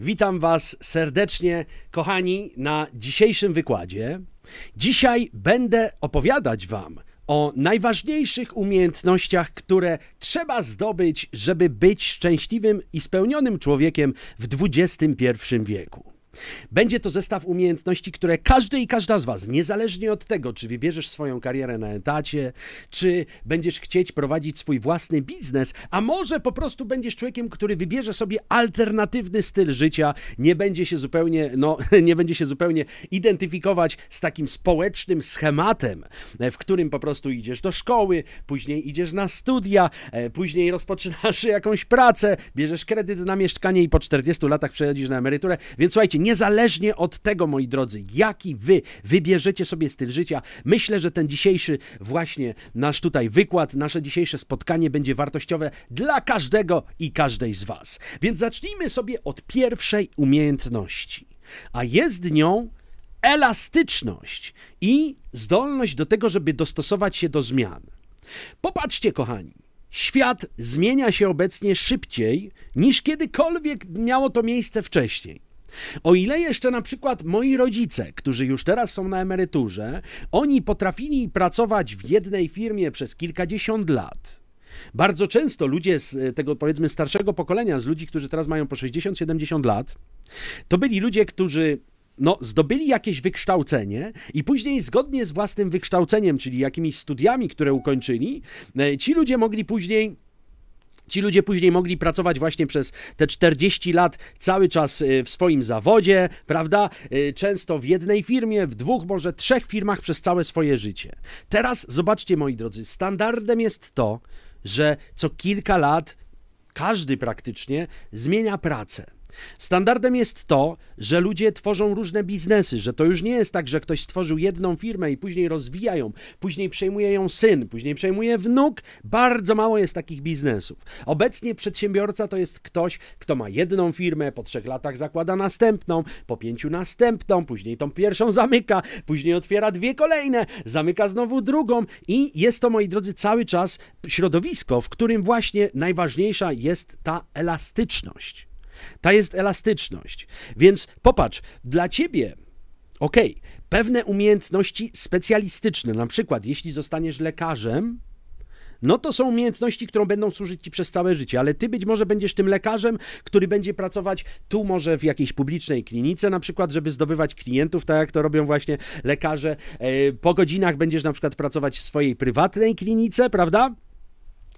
Witam Was serdecznie, kochani, na dzisiejszym wykładzie. Dzisiaj będę opowiadać Wam o najważniejszych umiejętnościach, które trzeba zdobyć, żeby być szczęśliwym i spełnionym człowiekiem w XXI wieku. Będzie to zestaw umiejętności, które każdy i każda z Was, niezależnie od tego, czy wybierzesz swoją karierę na etacie, czy będziesz chcieć prowadzić swój własny biznes, a może po prostu będziesz człowiekiem, który wybierze sobie alternatywny styl życia, nie będzie się zupełnie, no, nie będzie się zupełnie identyfikować z takim społecznym schematem, e, w którym po prostu idziesz do szkoły, później idziesz na studia, e, później rozpoczynasz jakąś pracę, bierzesz kredyt na mieszkanie i po 40 latach przechodzisz na emeryturę. Więc słuchajcie, niezależnie od tego, moi drodzy, jaki wy wybierzecie sobie styl życia, myślę, że ten dzisiejszy właśnie nasz tutaj wykład, nasze dzisiejsze spotkanie będzie wartościowe dla każdego i każdej z was. Więc zacznijmy sobie od pierwszej umiejętności, a jest nią elastyczność i zdolność do tego, żeby dostosować się do zmian. Popatrzcie, kochani. Świat zmienia się obecnie szybciej niż kiedykolwiek miało to miejsce wcześniej. O ile jeszcze na przykład moi rodzice, którzy już teraz są na emeryturze, oni potrafili pracować w jednej firmie przez kilkadziesiąt lat, bardzo często ludzie z e, tego powiedzmy starszego pokolenia, z ludzi, którzy teraz mają po 60-70 lat, to byli ludzie, którzy no, zdobyli jakieś wykształcenie i później zgodnie z własnym wykształceniem, czyli jakimiś studiami, które ukończyli, e, ci ludzie mogli później Ci ludzie później mogli pracować właśnie przez te 40 lat cały czas y, w swoim zawodzie, prawda? Y, często w jednej firmie, w dwóch, może trzech firmach przez całe swoje życie. Teraz zobaczcie, moi drodzy, standardem jest to, że co kilka lat każdy praktycznie zmienia pracę. Standardem jest to, że ludzie tworzą różne biznesy, że to już nie jest tak, że ktoś stworzył jedną firmę i później rozwijają, później przejmuje ją syn, później przejmuje wnuk. Bardzo mało jest takich biznesów. Obecnie przedsiębiorca to jest ktoś, kto ma jedną firmę, po trzech latach zakłada następną, po pięciu następną, później tą pierwszą zamyka, później otwiera dwie kolejne, zamyka znowu drugą i jest to, moi drodzy, cały czas środowisko, w którym właśnie najważniejsza jest ta elastyczność. Ta jest elastyczność. Więc popatrz, dla ciebie OK, pewne umiejętności specjalistyczne, na przykład jeśli zostaniesz lekarzem, no to są umiejętności, które będą służyć ci przez całe życie, ale ty być może będziesz tym lekarzem, który będzie pracować tu może w jakiejś publicznej klinice na przykład, żeby zdobywać klientów, tak jak to robią właśnie lekarze. E, po godzinach będziesz na przykład pracować w swojej prywatnej klinice, prawda?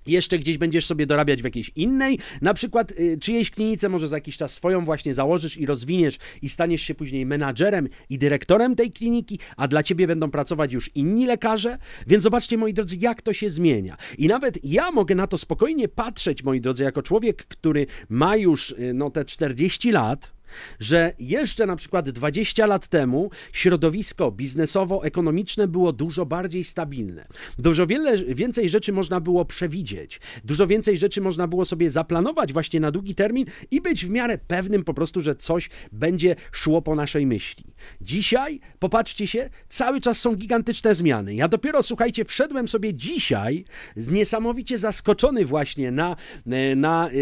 jeszcze gdzieś będziesz sobie dorabiać w jakiejś innej, na przykład y, czyjejś klinice może za jakiś czas swoją właśnie założysz i rozwiniesz i staniesz się później menadżerem i dyrektorem tej kliniki, a dla ciebie będą pracować już inni lekarze, więc zobaczcie moi drodzy, jak to się zmienia. I nawet ja mogę na to spokojnie patrzeć, moi drodzy, jako człowiek, który ma już y, no te 40 lat, że jeszcze na przykład 20 lat temu środowisko biznesowo-ekonomiczne było dużo bardziej stabilne. Dużo wiele, więcej rzeczy można było przewidzieć, dużo więcej rzeczy można było sobie zaplanować właśnie na długi termin i być w miarę pewnym po prostu, że coś będzie szło po naszej myśli. Dzisiaj, popatrzcie się, cały czas są gigantyczne zmiany. Ja dopiero, słuchajcie, wszedłem sobie dzisiaj niesamowicie zaskoczony właśnie na, e, na, e,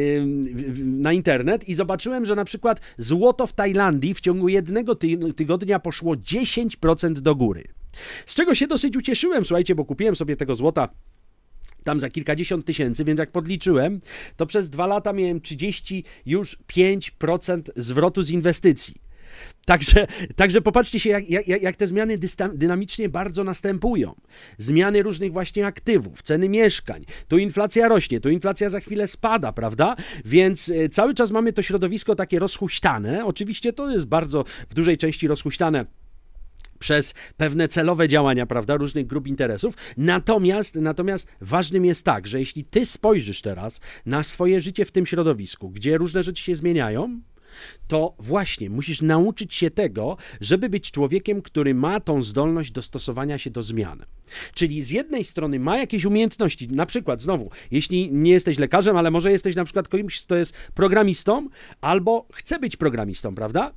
na internet i zobaczyłem, że na przykład złoto złoto w Tajlandii w ciągu jednego ty tygodnia poszło 10% do góry. Z czego się dosyć ucieszyłem, słuchajcie, bo kupiłem sobie tego złota tam za kilkadziesiąt tysięcy, więc jak podliczyłem, to przez dwa lata miałem 30 już 5% zwrotu z inwestycji. Także, także popatrzcie się, jak, jak, jak te zmiany dynamicznie bardzo następują. Zmiany różnych właśnie aktywów, ceny mieszkań, tu inflacja rośnie, tu inflacja za chwilę spada, prawda? Więc e, cały czas mamy to środowisko takie rozhuśtane. Oczywiście to jest bardzo w dużej części rozhuśtane przez pewne celowe działania, prawda, różnych grup interesów. Natomiast, natomiast ważnym jest tak, że jeśli ty spojrzysz teraz na swoje życie w tym środowisku, gdzie różne rzeczy się zmieniają, to właśnie musisz nauczyć się tego, żeby być człowiekiem, który ma tą zdolność dostosowania się do zmian. Czyli z jednej strony ma jakieś umiejętności, na przykład znowu, jeśli nie jesteś lekarzem, ale może jesteś na przykład kimś, kto jest programistą albo chce być programistą, prawda?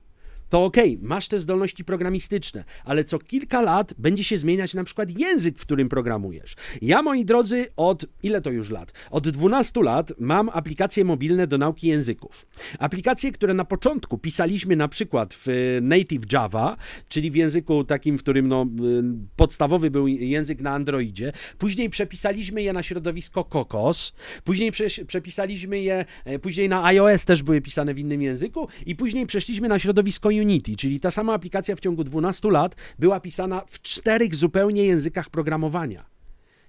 to okej, okay, masz te zdolności programistyczne, ale co kilka lat będzie się zmieniać na przykład język, w którym programujesz. Ja, moi drodzy, od ile to już lat? Od 12 lat mam aplikacje mobilne do nauki języków. Aplikacje, które na początku pisaliśmy na przykład w e, native Java, czyli w języku takim, w którym no, e, podstawowy był język na Androidzie. Później przepisaliśmy je na środowisko Kokos, później przepisaliśmy je, e, później na iOS też były pisane w innym języku i później przeszliśmy na środowisko Unity Unity, czyli ta sama aplikacja w ciągu 12 lat była pisana w czterech zupełnie językach programowania.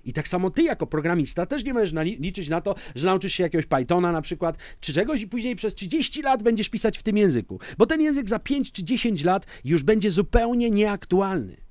I tak samo ty jako programista też nie możesz liczyć na to, że nauczysz się jakiegoś Pythona na przykład, czy czegoś i później przez 30 lat będziesz pisać w tym języku, bo ten język za 5 czy 10 lat już będzie zupełnie nieaktualny.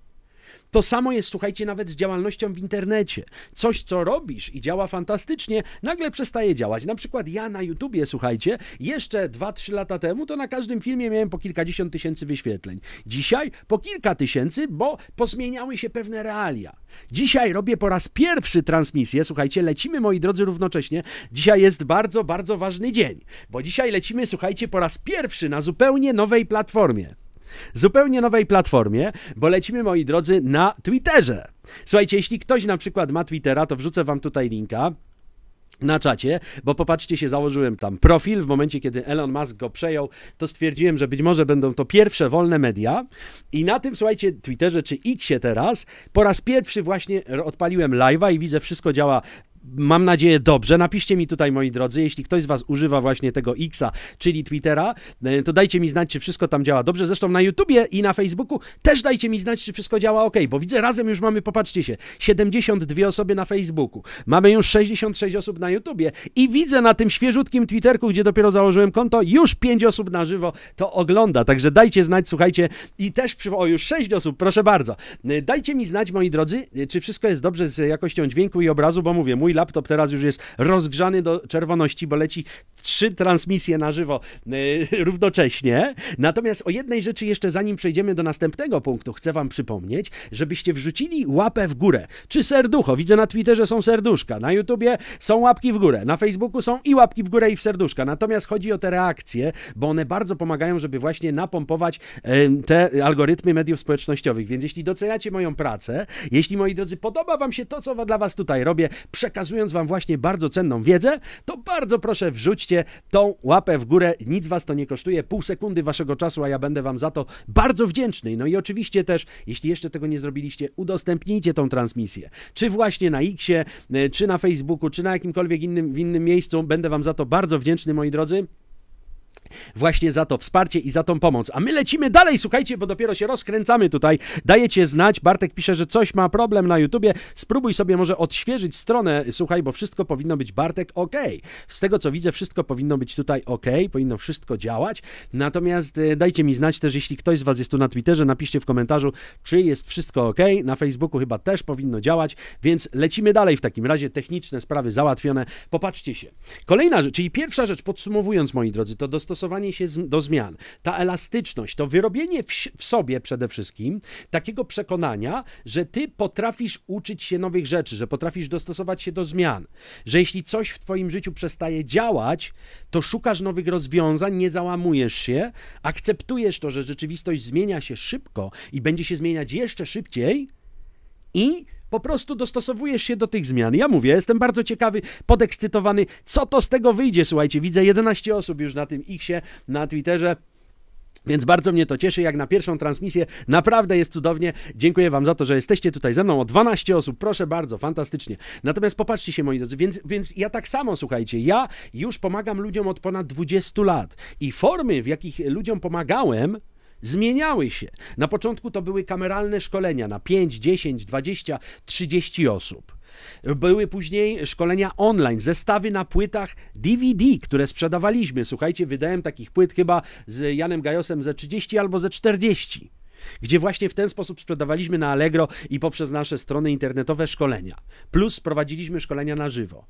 To samo jest, słuchajcie, nawet z działalnością w internecie. Coś, co robisz i działa fantastycznie, nagle przestaje działać. Na przykład ja na YouTubie, słuchajcie, jeszcze 2-3 lata temu, to na każdym filmie miałem po kilkadziesiąt tysięcy wyświetleń. Dzisiaj po kilka tysięcy, bo pozmieniały się pewne realia. Dzisiaj robię po raz pierwszy transmisję. Słuchajcie, lecimy, moi drodzy, równocześnie. Dzisiaj jest bardzo, bardzo ważny dzień, bo dzisiaj lecimy, słuchajcie, po raz pierwszy na zupełnie nowej platformie zupełnie nowej platformie, bo lecimy, moi drodzy, na Twitterze. Słuchajcie, jeśli ktoś na przykład ma Twittera, to wrzucę wam tutaj linka na czacie, bo popatrzcie się, założyłem tam profil, w momencie kiedy Elon Musk go przejął, to stwierdziłem, że być może będą to pierwsze wolne media i na tym, słuchajcie, Twitterze czy Xie teraz, po raz pierwszy właśnie odpaliłem live'a i widzę, wszystko działa mam nadzieję, dobrze. Napiszcie mi tutaj, moi drodzy, jeśli ktoś z was używa właśnie tego X'a, czyli Twittera, e, to dajcie mi znać, czy wszystko tam działa dobrze. Zresztą na YouTubie i na Facebooku też dajcie mi znać, czy wszystko działa ok, bo widzę, razem już mamy, popatrzcie się, 72 osoby na Facebooku, mamy już 66 osób na YouTubie i widzę na tym świeżutkim Twitterku, gdzie dopiero założyłem konto, już 5 osób na żywo to ogląda, także dajcie znać, słuchajcie, i też, przy... o już 6 osób, proszę bardzo. E, dajcie mi znać, moi drodzy, e, czy wszystko jest dobrze z jakością dźwięku i obrazu, bo mówię, mój laptop teraz już jest rozgrzany do czerwoności, bo leci trzy transmisje na żywo yy, równocześnie. Natomiast o jednej rzeczy jeszcze zanim przejdziemy do następnego punktu, chcę wam przypomnieć, żebyście wrzucili łapę w górę, czy serducho. Widzę na Twitterze są serduszka, na YouTubie są łapki w górę, na Facebooku są i łapki w górę i w serduszka. Natomiast chodzi o te reakcje, bo one bardzo pomagają, żeby właśnie napompować yy, te algorytmy mediów społecznościowych. Więc jeśli doceniacie moją pracę, jeśli moi drodzy podoba wam się to, co dla was tutaj robię, przekazujcie przekazując Wam właśnie bardzo cenną wiedzę, to bardzo proszę wrzućcie tą łapę w górę. Nic Was to nie kosztuje, pół sekundy Waszego czasu, a ja będę Wam za to bardzo wdzięczny. No i oczywiście też, jeśli jeszcze tego nie zrobiliście, udostępnijcie tą transmisję. Czy właśnie na X, e, czy na Facebooku, czy na jakimkolwiek innym, w innym miejscu. Będę Wam za to bardzo wdzięczny, moi drodzy właśnie za to wsparcie i za tą pomoc. A my lecimy dalej, słuchajcie, bo dopiero się rozkręcamy tutaj. Dajecie znać, Bartek pisze, że coś ma problem na YouTubie. Spróbuj sobie może odświeżyć stronę, słuchaj, bo wszystko powinno być Bartek ok. Z tego co widzę, wszystko powinno być tutaj ok, powinno wszystko działać. Natomiast y, dajcie mi znać też, jeśli ktoś z Was jest tu na Twitterze, napiszcie w komentarzu, czy jest wszystko ok. Na Facebooku chyba też powinno działać, więc lecimy dalej w takim razie. Techniczne sprawy załatwione. Popatrzcie się. Kolejna rzecz, czyli pierwsza rzecz, podsumowując, moi drodzy, to dostosowanie dostosowanie się do zmian, ta elastyczność, to wyrobienie w, w sobie przede wszystkim takiego przekonania, że ty potrafisz uczyć się nowych rzeczy, że potrafisz dostosować się do zmian, że jeśli coś w twoim życiu przestaje działać, to szukasz nowych rozwiązań, nie załamujesz się, akceptujesz to, że rzeczywistość zmienia się szybko i będzie się zmieniać jeszcze szybciej i po prostu dostosowujesz się do tych zmian. Ja mówię, jestem bardzo ciekawy, podekscytowany, co to z tego wyjdzie. Słuchajcie, widzę 11 osób już na tym ich się na Twitterze. Więc bardzo mnie to cieszy, jak na pierwszą transmisję. Naprawdę jest cudownie. Dziękuję Wam za to, że jesteście tutaj ze mną. O 12 osób, proszę bardzo, fantastycznie. Natomiast popatrzcie się, moi drodzy, więc, więc ja tak samo, słuchajcie, ja już pomagam ludziom od ponad 20 lat i formy, w jakich ludziom pomagałem, zmieniały się. Na początku to były kameralne szkolenia na 5, 10, 20, 30 osób. Były później szkolenia online, zestawy na płytach DVD, które sprzedawaliśmy. Słuchajcie, wydałem takich płyt chyba z Janem Gajosem ze 30 albo ze 40 gdzie właśnie w ten sposób sprzedawaliśmy na Allegro i poprzez nasze strony internetowe szkolenia. Plus prowadziliśmy szkolenia na żywo.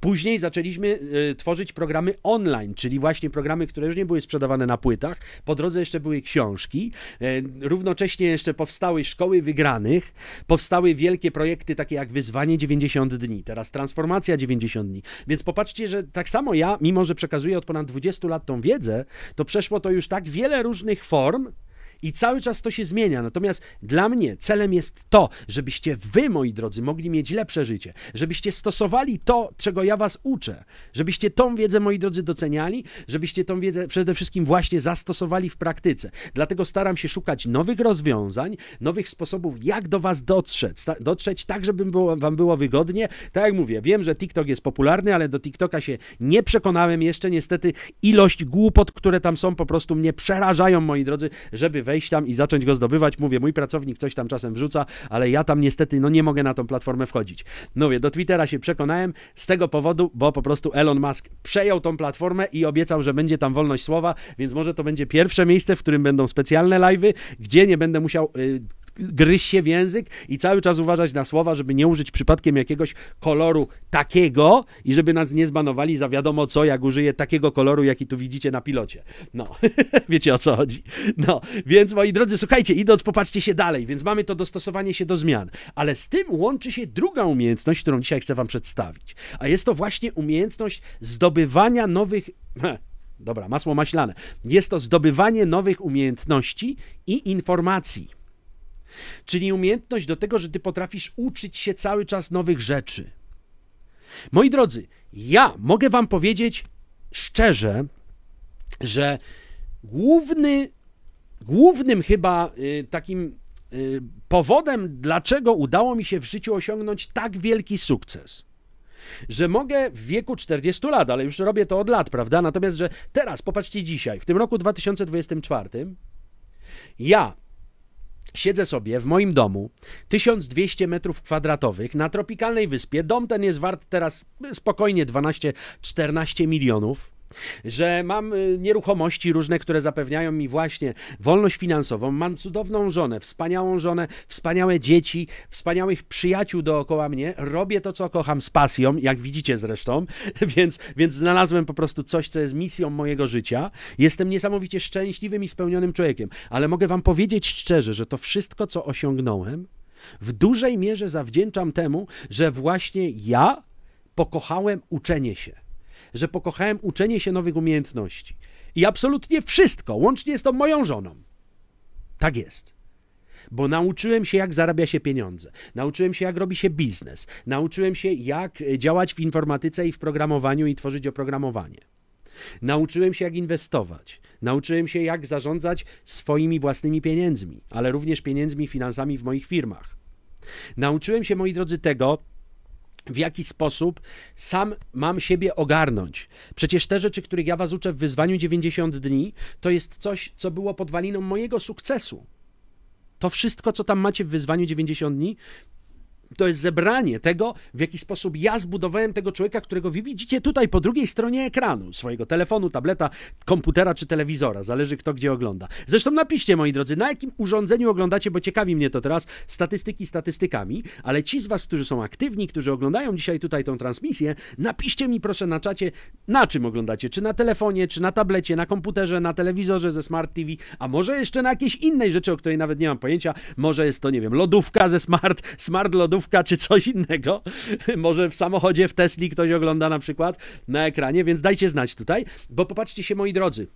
Później zaczęliśmy y, tworzyć programy online, czyli właśnie programy, które już nie były sprzedawane na płytach. Po drodze jeszcze były książki. Y, równocześnie jeszcze powstały szkoły wygranych, powstały wielkie projekty takie jak Wyzwanie 90 dni, teraz Transformacja 90 dni. Więc popatrzcie, że tak samo ja, mimo że przekazuję od ponad 20 lat tą wiedzę, to przeszło to już tak wiele różnych form, i cały czas to się zmienia. Natomiast dla mnie celem jest to, żebyście wy, moi drodzy, mogli mieć lepsze życie, żebyście stosowali to, czego ja was uczę, żebyście tą wiedzę, moi drodzy, doceniali, żebyście tą wiedzę przede wszystkim właśnie zastosowali w praktyce. Dlatego staram się szukać nowych rozwiązań, nowych sposobów, jak do was dotrzeć, dotrzeć tak, żeby było, wam było wygodnie. Tak jak mówię, wiem, że TikTok jest popularny, ale do TikToka się nie przekonałem jeszcze. Niestety ilość głupot, które tam są, po prostu mnie przerażają, moi drodzy, żeby wejść wejść tam i zacząć go zdobywać. Mówię, mój pracownik coś tam czasem wrzuca, ale ja tam niestety no nie mogę na tą platformę wchodzić. No wie, do Twittera się przekonałem z tego powodu, bo po prostu Elon Musk przejął tą platformę i obiecał, że będzie tam wolność słowa, więc może to będzie pierwsze miejsce, w którym będą specjalne live'y, gdzie nie będę musiał y, gryźć się w język i cały czas uważać na słowa, żeby nie użyć przypadkiem jakiegoś koloru takiego i żeby nas nie zbanowali za wiadomo co, jak użyję takiego koloru, jaki tu widzicie na pilocie. No, wiecie o co chodzi. No, więc moi drodzy, słuchajcie, idąc, popatrzcie się dalej, więc mamy to dostosowanie się do zmian, ale z tym łączy się druga umiejętność, którą dzisiaj chcę wam przedstawić, a jest to właśnie umiejętność zdobywania nowych... Dobra, masło maślane. Jest to zdobywanie nowych umiejętności i informacji. Czyli umiejętność do tego, że ty potrafisz uczyć się cały czas nowych rzeczy. Moi drodzy, ja mogę wam powiedzieć szczerze, że główny, głównym chyba y, takim y, powodem, dlaczego udało mi się w życiu osiągnąć tak wielki sukces, że mogę w wieku 40 lat, ale już robię to od lat, prawda? Natomiast, że teraz, popatrzcie dzisiaj, w tym roku 2024, ja Siedzę sobie w moim domu, 1200 metrów kwadratowych na tropikalnej wyspie. Dom ten jest wart teraz spokojnie 12-14 milionów że mam y, nieruchomości różne, które zapewniają mi właśnie wolność finansową, mam cudowną żonę, wspaniałą żonę, wspaniałe dzieci, wspaniałych przyjaciół dookoła mnie, robię to, co kocham z pasją, jak widzicie zresztą, więc, więc znalazłem po prostu coś, co jest misją mojego życia. Jestem niesamowicie szczęśliwym i spełnionym człowiekiem, ale mogę wam powiedzieć szczerze, że to wszystko, co osiągnąłem, w dużej mierze zawdzięczam temu, że właśnie ja pokochałem uczenie się że pokochałem uczenie się nowych umiejętności. I absolutnie wszystko, łącznie z tą moją żoną. Tak jest. Bo nauczyłem się, jak zarabia się pieniądze, nauczyłem się, jak robi się biznes, nauczyłem się, jak e, działać w informatyce i w programowaniu i tworzyć oprogramowanie. Nauczyłem się, jak inwestować, nauczyłem się, jak zarządzać swoimi własnymi pieniędzmi, ale również pieniędzmi, finansami w moich firmach. Nauczyłem się, moi drodzy, tego, w jaki sposób sam mam siebie ogarnąć. Przecież te rzeczy, których ja was uczę w wyzwaniu 90 dni, to jest coś, co było podwaliną mojego sukcesu. To wszystko, co tam macie w wyzwaniu 90 dni, to jest zebranie tego, w jaki sposób ja zbudowałem tego człowieka, którego wy widzicie tutaj po drugiej stronie ekranu, swojego telefonu, tableta, komputera czy telewizora, zależy kto gdzie ogląda. Zresztą napiszcie, moi drodzy, na jakim urządzeniu oglądacie, bo ciekawi mnie to teraz, statystyki statystykami, ale ci z was, którzy są aktywni, którzy oglądają dzisiaj tutaj tą transmisję, napiszcie mi proszę na czacie, na czym oglądacie, czy na telefonie, czy na tablecie, na komputerze, na telewizorze ze Smart TV, a może jeszcze na jakiejś innej rzeczy, o której nawet nie mam pojęcia, może jest to, nie wiem, lodówka ze Smart, Smart lodówka, taksówka czy coś innego. Może w samochodzie, w Tesli ktoś ogląda na przykład na ekranie, więc dajcie znać tutaj, bo popatrzcie się moi drodzy.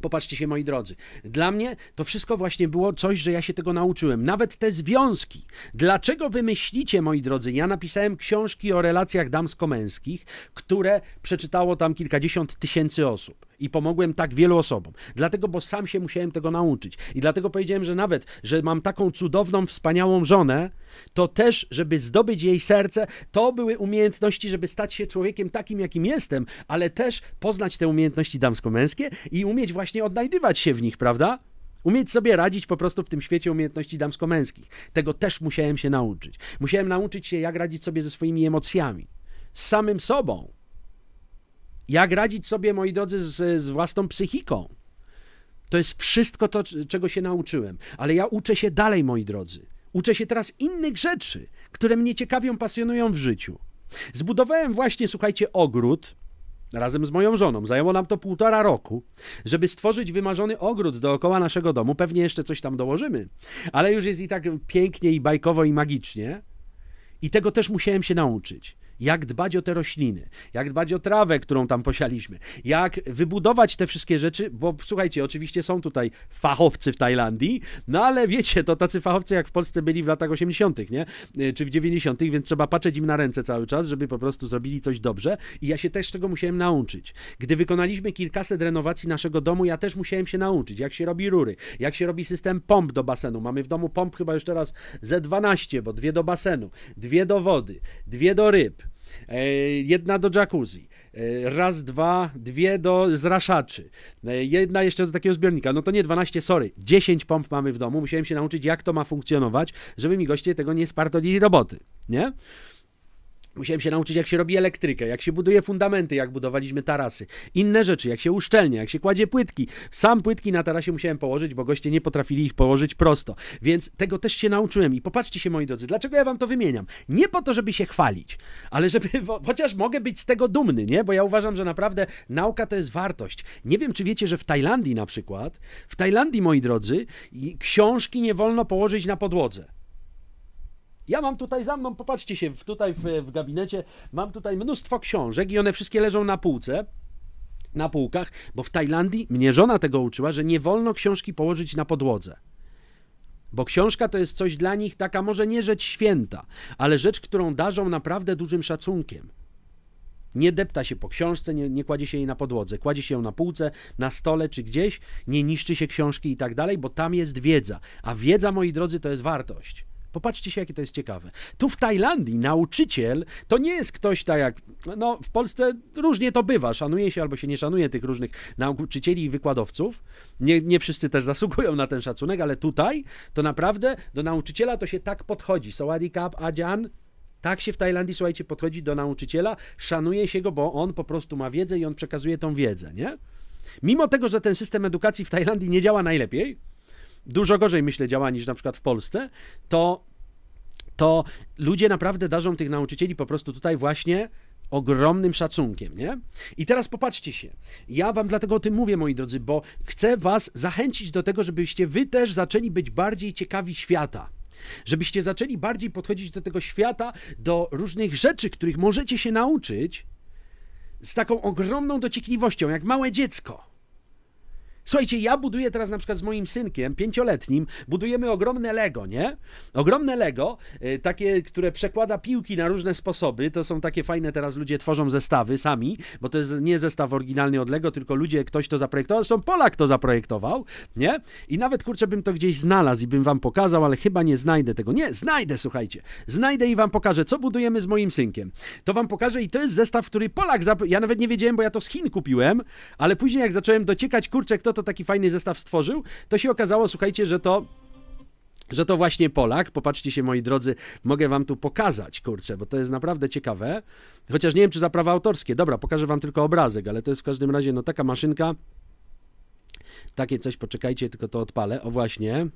Popatrzcie się, moi drodzy. Dla mnie to wszystko właśnie było coś, że ja się tego nauczyłem. Nawet te związki. Dlaczego wymyślicie moi drodzy? Ja napisałem książki o relacjach damsko-męskich, które przeczytało tam kilkadziesiąt tysięcy osób. I pomogłem tak wielu osobom. Dlatego, bo sam się musiałem tego nauczyć. I dlatego powiedziałem, że nawet, że mam taką cudowną, wspaniałą żonę, to też, żeby zdobyć jej serce, to były umiejętności, żeby stać się człowiekiem takim, jakim jestem, ale też poznać te umiejętności damsko-męskie i umieć właśnie odnajdywać się w nich, prawda? Umieć sobie radzić po prostu w tym świecie umiejętności damsko-męskich. Tego też musiałem się nauczyć. Musiałem nauczyć się, jak radzić sobie ze swoimi emocjami, z samym sobą. Jak radzić sobie, moi drodzy, z, z własną psychiką? To jest wszystko to, czego się nauczyłem. Ale ja uczę się dalej, moi drodzy. Uczę się teraz innych rzeczy, które mnie ciekawią, pasjonują w życiu. Zbudowałem właśnie, słuchajcie, ogród razem z moją żoną. Zajęło nam to półtora roku, żeby stworzyć wymarzony ogród dookoła naszego domu. Pewnie jeszcze coś tam dołożymy, ale już jest i tak pięknie, i bajkowo, i magicznie. I tego też musiałem się nauczyć jak dbać o te rośliny, jak dbać o trawę, którą tam posialiśmy, jak wybudować te wszystkie rzeczy, bo słuchajcie, oczywiście są tutaj fachowcy w Tajlandii, no ale wiecie, to tacy fachowcy jak w Polsce byli w latach 80., nie? E, czy w 90., więc trzeba patrzeć im na ręce cały czas, żeby po prostu zrobili coś dobrze i ja się też tego musiałem nauczyć. Gdy wykonaliśmy kilkaset renowacji naszego domu, ja też musiałem się nauczyć, jak się robi rury, jak się robi system pomp do basenu. Mamy w domu pomp chyba już teraz ze 12, bo dwie do basenu, dwie do wody, dwie do ryb, E, jedna do jacuzzi, e, raz, dwa, dwie do zraszaczy, e, jedna jeszcze do takiego zbiornika. No to nie 12, sorry, 10 pomp mamy w domu. Musiałem się nauczyć, jak to ma funkcjonować, żeby mi goście tego nie spartolili roboty, nie? Musiałem się nauczyć, jak się robi elektrykę, jak się buduje fundamenty, jak budowaliśmy tarasy, inne rzeczy, jak się uszczelnia, jak się kładzie płytki. Sam płytki na tarasie musiałem położyć, bo goście nie potrafili ich położyć prosto. Więc tego też się nauczyłem. I popatrzcie się, moi drodzy, dlaczego ja wam to wymieniam? Nie po to, żeby się chwalić, ale żeby, bo, chociaż mogę być z tego dumny, nie? Bo ja uważam, że naprawdę nauka to jest wartość. Nie wiem, czy wiecie, że w Tajlandii na przykład, w Tajlandii, moi drodzy, książki nie wolno położyć na podłodze. Ja mam tutaj za mną, popatrzcie się, tutaj w, w gabinecie mam tutaj mnóstwo książek i one wszystkie leżą na półce na półkach, bo w Tajlandii mnie żona tego uczyła, że nie wolno książki położyć na podłodze. Bo książka to jest coś dla nich taka, może nie rzecz święta, ale rzecz, którą darzą naprawdę dużym szacunkiem. Nie depta się po książce, nie, nie kładzie się jej na podłodze, kładzie się ją na półce, na stole czy gdzieś, nie niszczy się książki i tak dalej, bo tam jest wiedza. A wiedza, moi drodzy, to jest wartość. Popatrzcie się, jakie to jest ciekawe. Tu w Tajlandii nauczyciel to nie jest ktoś tak jak, no w Polsce różnie to bywa, szanuje się albo się nie szanuje tych różnych nauczycieli i wykładowców. Nie, nie wszyscy też zasługują na ten szacunek, ale tutaj to naprawdę do nauczyciela to się tak podchodzi. Sawadi Kap, Adzian, tak się w Tajlandii, słuchajcie, podchodzi do nauczyciela, szanuje się go, bo on po prostu ma wiedzę i on przekazuje tą wiedzę, nie? Mimo tego, że ten system edukacji w Tajlandii nie działa najlepiej, dużo gorzej, myślę, działa niż na przykład w Polsce, to, to ludzie naprawdę darzą tych nauczycieli po prostu tutaj właśnie ogromnym szacunkiem, nie? I teraz popatrzcie się. Ja wam dlatego o tym mówię, moi drodzy, bo chcę was zachęcić do tego, żebyście wy też zaczęli być bardziej ciekawi świata. Żebyście zaczęli bardziej podchodzić do tego świata, do różnych rzeczy, których możecie się nauczyć z taką ogromną dociekliwością, jak małe dziecko. Słuchajcie, ja buduję teraz na przykład z moim synkiem, pięcioletnim, budujemy ogromne Lego, nie? Ogromne Lego, y, takie, które przekłada piłki na różne sposoby. To są takie fajne, teraz ludzie tworzą zestawy sami, bo to jest nie zestaw oryginalny od Lego, tylko ludzie, ktoś to zaprojektował. Zresztą Polak to zaprojektował, nie? I nawet kurczę, bym to gdzieś znalazł i bym wam pokazał, ale chyba nie znajdę tego. Nie, znajdę, słuchajcie. Znajdę i wam pokażę, co budujemy z moim synkiem. To wam pokażę i to jest zestaw, który Polak. Zap... Ja nawet nie wiedziałem, bo ja to z Chin kupiłem, ale później jak zacząłem dociekać, kurczę, kto to taki fajny zestaw stworzył, to się okazało, słuchajcie, że to że to właśnie Polak. Popatrzcie się, moi drodzy, mogę wam tu pokazać, kurczę, bo to jest naprawdę ciekawe. Chociaż nie wiem, czy za prawa autorskie. Dobra, pokażę wam tylko obrazek, ale to jest w każdym razie, no taka maszynka. Takie coś, poczekajcie, tylko to odpalę. O właśnie.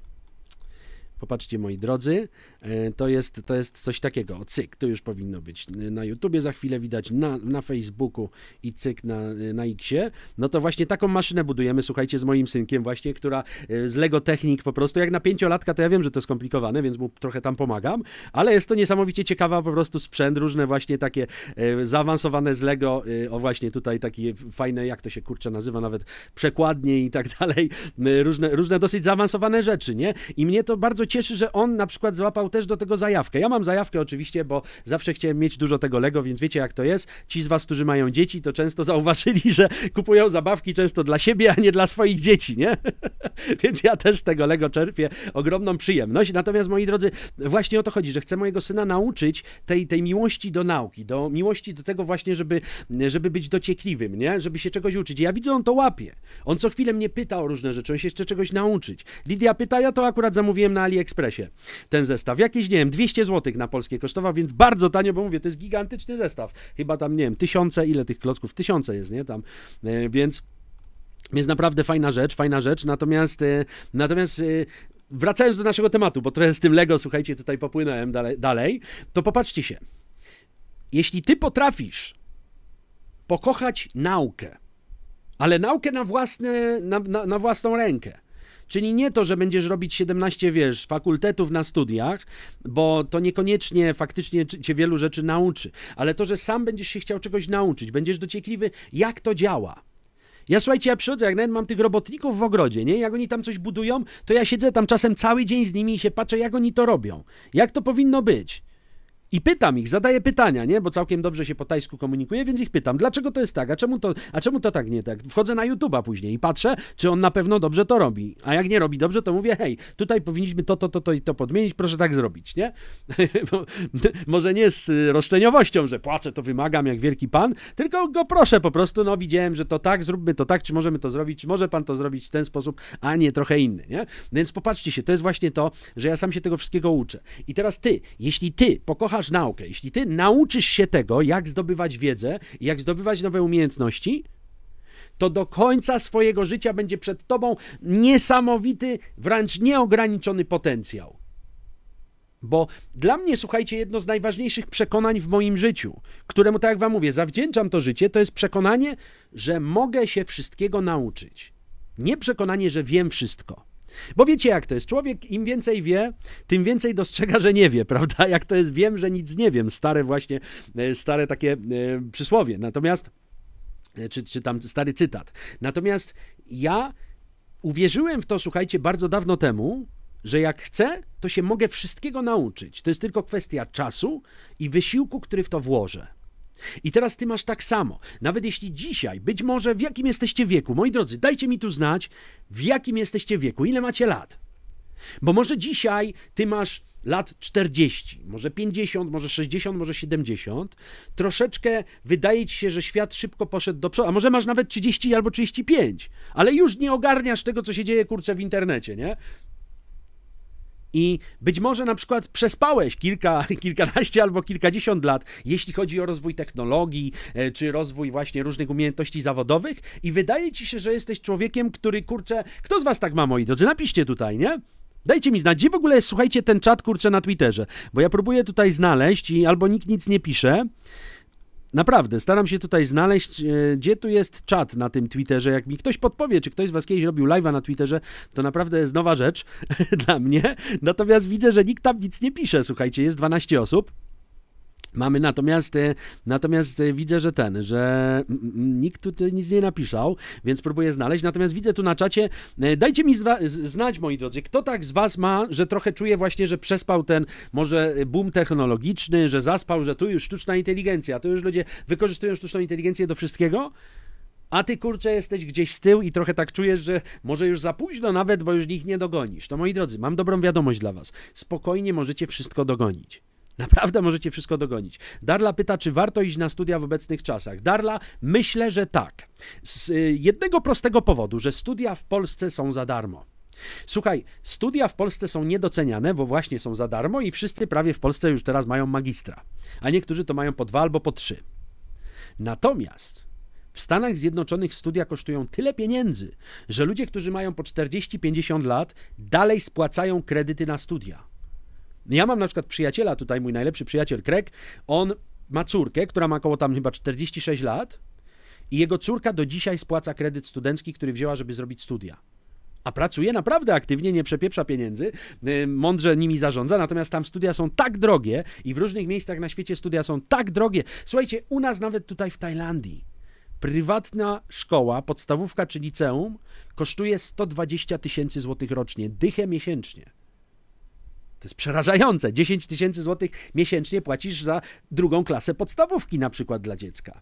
Popatrzcie, moi drodzy, e, to jest, to jest coś takiego. Cyk, To już powinno być na YouTubie, za chwilę widać na, na Facebooku i cyk na, na Xie. No to właśnie taką maszynę budujemy, słuchajcie, z moim synkiem właśnie, która e, z Lego Technik po prostu, jak na pięciolatka, to ja wiem, że to skomplikowane, więc mu trochę tam pomagam, ale jest to niesamowicie ciekawa po prostu sprzęt, różne właśnie takie e, zaawansowane z Lego, o właśnie tutaj takie fajne, jak to się kurczę nazywa, nawet przekładnie i tak dalej, różne, różne dosyć zaawansowane rzeczy, nie? I mnie to bardzo cieszy, że on na przykład złapał też do tego zajawkę. Ja mam zajawkę oczywiście, bo zawsze chciałem mieć dużo tego Lego, więc wiecie jak to jest. Ci z was, którzy mają dzieci, to często zauważyli, że kupują zabawki często dla siebie, a nie dla swoich dzieci, nie? więc ja też tego Lego czerpię ogromną przyjemność. Natomiast moi drodzy, właśnie o to chodzi, że chcę mojego syna nauczyć tej, tej miłości do nauki, do miłości do tego właśnie, żeby, żeby być dociekliwym, nie? Żeby się czegoś uczyć. I ja widzę, on to łapie. On co chwilę mnie pyta o różne rzeczy, on się jeszcze czegoś nauczyć. Lidia pyta, ja to akurat zamówiłem na Ali AliExpressie ten zestaw. Jakieś, nie wiem, 200 zł na polskie kosztował, więc bardzo tanio, bo mówię, to jest gigantyczny zestaw. Chyba tam, nie wiem, tysiące, ile tych klocków? Tysiące jest, nie? Tam, e, więc... Jest naprawdę fajna rzecz, fajna rzecz, natomiast, e, natomiast e, wracając do naszego tematu, bo trochę z tym Lego, słuchajcie, tutaj popłynąłem dalej, dalej to popatrzcie się. Jeśli ty potrafisz pokochać naukę, ale naukę na, własne, na, na, na własną rękę, Czyli nie to, że będziesz robić 17, wiesz, fakultetów na studiach, bo to niekoniecznie faktycznie cię wielu rzeczy nauczy, ale to, że sam będziesz się chciał czegoś nauczyć, będziesz dociekliwy, jak to działa. Ja słuchajcie, ja przychodzę, jak nawet mam tych robotników w ogrodzie, nie? Jak oni tam coś budują, to ja siedzę tam czasem cały dzień z nimi i się patrzę, jak oni to robią. Jak to powinno być. I pytam ich, zadaję pytania, nie? Bo całkiem dobrze się po tajsku komunikuję, więc ich pytam, dlaczego to jest tak, a czemu to, a czemu to tak nie tak? Wchodzę na YouTube'a później i patrzę, czy on na pewno dobrze to robi. A jak nie robi dobrze, to mówię, hej, tutaj powinniśmy to, to, to, to i to podmienić, proszę tak zrobić, nie? może nie z y, roszczeniowością, że płacę, to wymagam jak wielki pan, tylko go proszę po prostu, no widziałem, że to tak, zróbmy to tak, czy możemy to zrobić, czy może pan to zrobić w ten sposób, a nie trochę inny, nie? Więc popatrzcie się, to jest właśnie to, że ja sam się tego wszystkiego uczę. I teraz ty, jeśli ty pokochasz kochasz naukę, jeśli ty nauczysz się tego, jak zdobywać wiedzę, jak zdobywać nowe umiejętności, to do końca swojego życia będzie przed tobą niesamowity, wręcz nieograniczony potencjał. Bo dla mnie, słuchajcie, jedno z najważniejszych przekonań w moim życiu, któremu, tak jak wam mówię, zawdzięczam to życie, to jest przekonanie, że mogę się wszystkiego nauczyć. Nie przekonanie, że wiem wszystko. Bo wiecie jak to jest, człowiek im więcej wie, tym więcej dostrzega, że nie wie, prawda? Jak to jest, wiem, że nic nie wiem, stare właśnie, e, stare takie e, przysłowie. Natomiast, e, czy, czy tam stary cytat. Natomiast ja uwierzyłem w to, słuchajcie, bardzo dawno temu, że jak chcę, to się mogę wszystkiego nauczyć. To jest tylko kwestia czasu i wysiłku, który w to włożę. I teraz ty masz tak samo. Nawet jeśli dzisiaj, być może w jakim jesteście wieku, moi drodzy, dajcie mi tu znać, w jakim jesteście wieku, ile macie lat. Bo może dzisiaj ty masz lat 40, może 50, może 60, może 70, troszeczkę wydaje ci się, że świat szybko poszedł do przodu, a może masz nawet 30 albo 35, ale już nie ogarniasz tego, co się dzieje, kurczę, w internecie, nie? I być może na przykład przespałeś kilka, kilkanaście albo kilkadziesiąt lat, jeśli chodzi o rozwój technologii, e, czy rozwój właśnie różnych umiejętności zawodowych, i wydaje ci się, że jesteś człowiekiem, który kurczę. Kto z was tak ma, moi drodzy? Napiszcie tutaj, nie? Dajcie mi znać, gdzie w ogóle słuchajcie, ten czat kurczę na Twitterze, bo ja próbuję tutaj znaleźć i albo nikt nic nie pisze. Naprawdę, staram się tutaj znaleźć, e, gdzie tu jest czat na tym Twitterze. Jak mi ktoś podpowie, czy ktoś z Was kiedyś robił live'a na Twitterze, to naprawdę jest nowa rzecz dla mnie. Natomiast widzę, że nikt tam nic nie pisze. Słuchajcie, jest 12 osób. Mamy natomiast, e, natomiast e, widzę, że ten, że nikt tutaj nic nie napisał, więc próbuję znaleźć. Natomiast widzę tu na czacie, e, dajcie mi znać, moi drodzy, kto tak z was ma, że trochę czuje właśnie, że przespał ten może boom technologiczny, że zaspał, że tu już sztuczna inteligencja, to już ludzie wykorzystują sztuczną inteligencję do wszystkiego? A ty kurczę jesteś gdzieś z tyłu i trochę tak czujesz, że może już za późno nawet, bo już ich nie dogonisz. To moi drodzy, mam dobrą wiadomość dla was. Spokojnie możecie wszystko dogonić. Naprawdę możecie wszystko dogonić. Darla pyta, czy warto iść na studia w obecnych czasach. Darla, myślę, że tak. Z y, jednego prostego powodu, że studia w Polsce są za darmo. Słuchaj, studia w Polsce są niedoceniane, bo właśnie są za darmo i wszyscy prawie w Polsce już teraz mają magistra, a niektórzy to mają po dwa albo po trzy. Natomiast w Stanach Zjednoczonych studia kosztują tyle pieniędzy, że ludzie, którzy mają po 40-50 lat, dalej spłacają kredyty na studia. Ja mam na przykład przyjaciela, tutaj mój najlepszy przyjaciel Krek, on ma córkę, która ma około tam chyba 46 lat i jego córka do dzisiaj spłaca kredyt studencki, który wzięła, żeby zrobić studia. A pracuje naprawdę aktywnie, nie przepieprza pieniędzy, y, mądrze nimi zarządza, natomiast tam studia są tak drogie i w różnych miejscach na świecie studia są tak drogie. Słuchajcie, u nas nawet tutaj w Tajlandii prywatna szkoła, podstawówka czy liceum kosztuje 120 tysięcy złotych rocznie, dychę miesięcznie. To jest przerażające. 10 tysięcy złotych miesięcznie płacisz za drugą klasę podstawówki na przykład dla dziecka.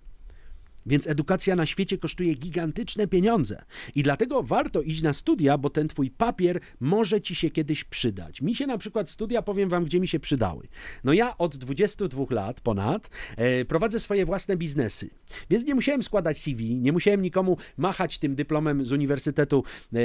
Więc edukacja na świecie kosztuje gigantyczne pieniądze. I dlatego warto iść na studia, bo ten twój papier może ci się kiedyś przydać. Mi się na przykład studia, powiem wam, gdzie mi się przydały. No ja od 22 lat ponad e, prowadzę swoje własne biznesy. Więc nie musiałem składać CV, nie musiałem nikomu machać tym dyplomem z uniwersytetu. E,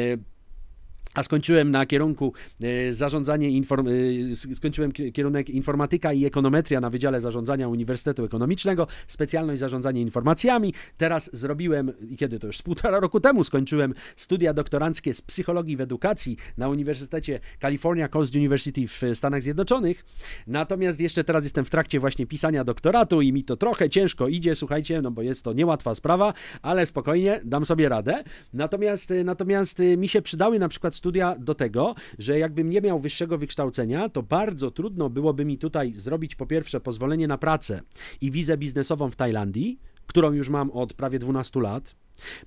a skończyłem na kierunku e, zarządzanie, inform... E, skończyłem kierunek informatyka i ekonometria na Wydziale Zarządzania Uniwersytetu Ekonomicznego, specjalność zarządzanie informacjami. Teraz zrobiłem, kiedy to już z półtora roku temu, skończyłem studia doktoranckie z psychologii w edukacji na Uniwersytecie California Coast University w Stanach Zjednoczonych. Natomiast jeszcze teraz jestem w trakcie właśnie pisania doktoratu i mi to trochę ciężko idzie, słuchajcie, no bo jest to niełatwa sprawa, ale spokojnie, dam sobie radę. Natomiast, e, natomiast mi się przydały na przykład studia do tego, że jakbym nie miał wyższego wykształcenia, to bardzo trudno byłoby mi tutaj zrobić po pierwsze pozwolenie na pracę i wizę biznesową w Tajlandii, którą już mam od prawie 12 lat.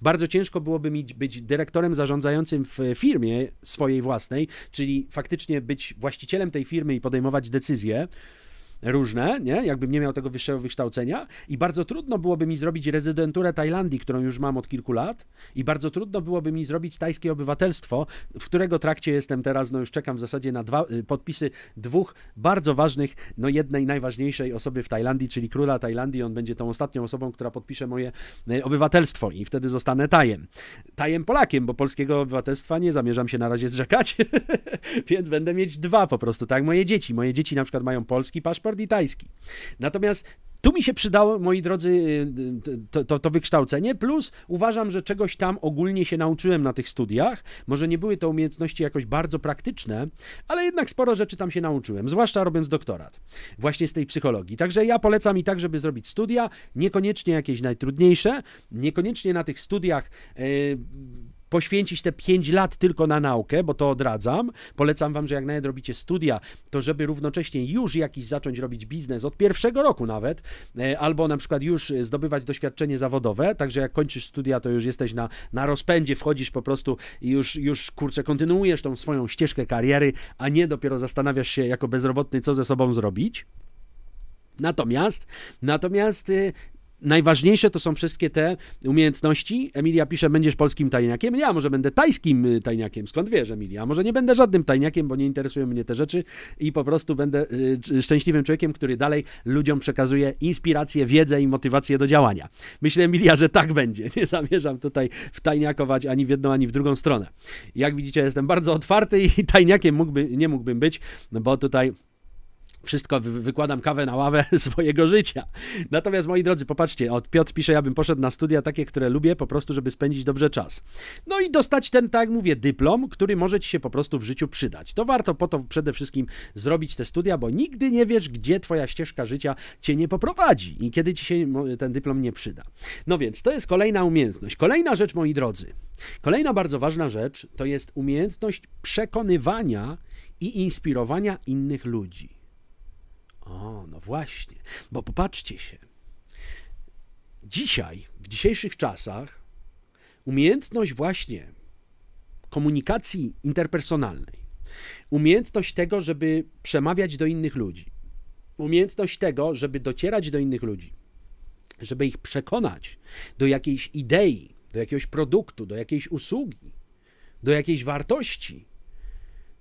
Bardzo ciężko byłoby mi być dyrektorem zarządzającym w firmie swojej własnej, czyli faktycznie być właścicielem tej firmy i podejmować decyzje różne, nie? Jakbym nie miał tego wyższego wykształcenia i bardzo trudno byłoby mi zrobić rezydenturę Tajlandii, którą już mam od kilku lat i bardzo trudno byłoby mi zrobić tajskie obywatelstwo, w którego trakcie jestem teraz, no już czekam w zasadzie na dwa, y, podpisy dwóch bardzo ważnych, no jednej najważniejszej osoby w Tajlandii, czyli króla Tajlandii, on będzie tą ostatnią osobą, która podpisze moje y, obywatelstwo i wtedy zostanę tajem. Tajem Polakiem, bo polskiego obywatelstwa nie zamierzam się na razie zrzekać, więc będę mieć dwa po prostu, tak? Moje dzieci, moje dzieci na przykład mają polski paszport, nordytajski. Natomiast tu mi się przydało, moi drodzy, y, y, to, to, to, wykształcenie, plus uważam, że czegoś tam ogólnie się nauczyłem na tych studiach. Może nie były to umiejętności jakoś bardzo praktyczne, ale jednak sporo rzeczy tam się nauczyłem, zwłaszcza robiąc doktorat właśnie z tej psychologii. Także ja polecam i tak, żeby zrobić studia, niekoniecznie jakieś najtrudniejsze, niekoniecznie na tych studiach. Yy, poświęcić te 5 lat tylko na naukę, bo to odradzam. Polecam wam, że jak nawet robicie studia, to żeby równocześnie już jakiś zacząć robić biznes od pierwszego roku nawet, e, albo na przykład już zdobywać doświadczenie zawodowe, także jak kończysz studia, to już jesteś na, na rozpędzie, wchodzisz po prostu i już, już kurczę, kontynuujesz tą swoją ścieżkę kariery, a nie dopiero zastanawiasz się jako bezrobotny, co ze sobą zrobić. Natomiast, natomiast y, najważniejsze to są wszystkie te umiejętności. Emilia pisze, będziesz polskim tajniakiem? Ja może będę tajskim y, tajniakiem. Skąd wiesz, Emilia? A może nie będę żadnym tajniakiem, bo nie interesują mnie te rzeczy i po prostu będę y, szczęśliwym człowiekiem, który dalej ludziom przekazuje inspirację, wiedzę i motywację do działania. Myślę, Emilia, że tak będzie. Nie zamierzam tutaj wtajniakować ani w jedną, ani w drugą stronę. Jak widzicie, jestem bardzo otwarty i tajniakiem mógłby, nie mógłbym być, no bo tutaj wszystko wykładam kawę na ławę swojego życia. Natomiast moi drodzy, popatrzcie, od Piotr pisze, ja bym poszedł na studia takie, które lubię, po prostu, żeby spędzić dobrze czas. No i dostać ten, tak jak mówię, dyplom, który może ci się po prostu w życiu przydać. To warto po to przede wszystkim zrobić te studia, bo nigdy nie wiesz, gdzie twoja ścieżka życia cię nie poprowadzi i kiedy ci się ten dyplom nie przyda. No więc to jest kolejna umiejętność. Kolejna rzecz, moi drodzy. Kolejna bardzo ważna rzecz to jest umiejętność przekonywania i inspirowania innych ludzi. O, no właśnie, bo popatrzcie się. Dzisiaj, w dzisiejszych czasach, umiejętność właśnie komunikacji interpersonalnej, umiejętność tego, żeby przemawiać do innych ludzi, umiejętność tego, żeby docierać do innych ludzi, żeby ich przekonać do jakiejś idei, do jakiegoś produktu, do jakiejś usługi, do jakiejś wartości,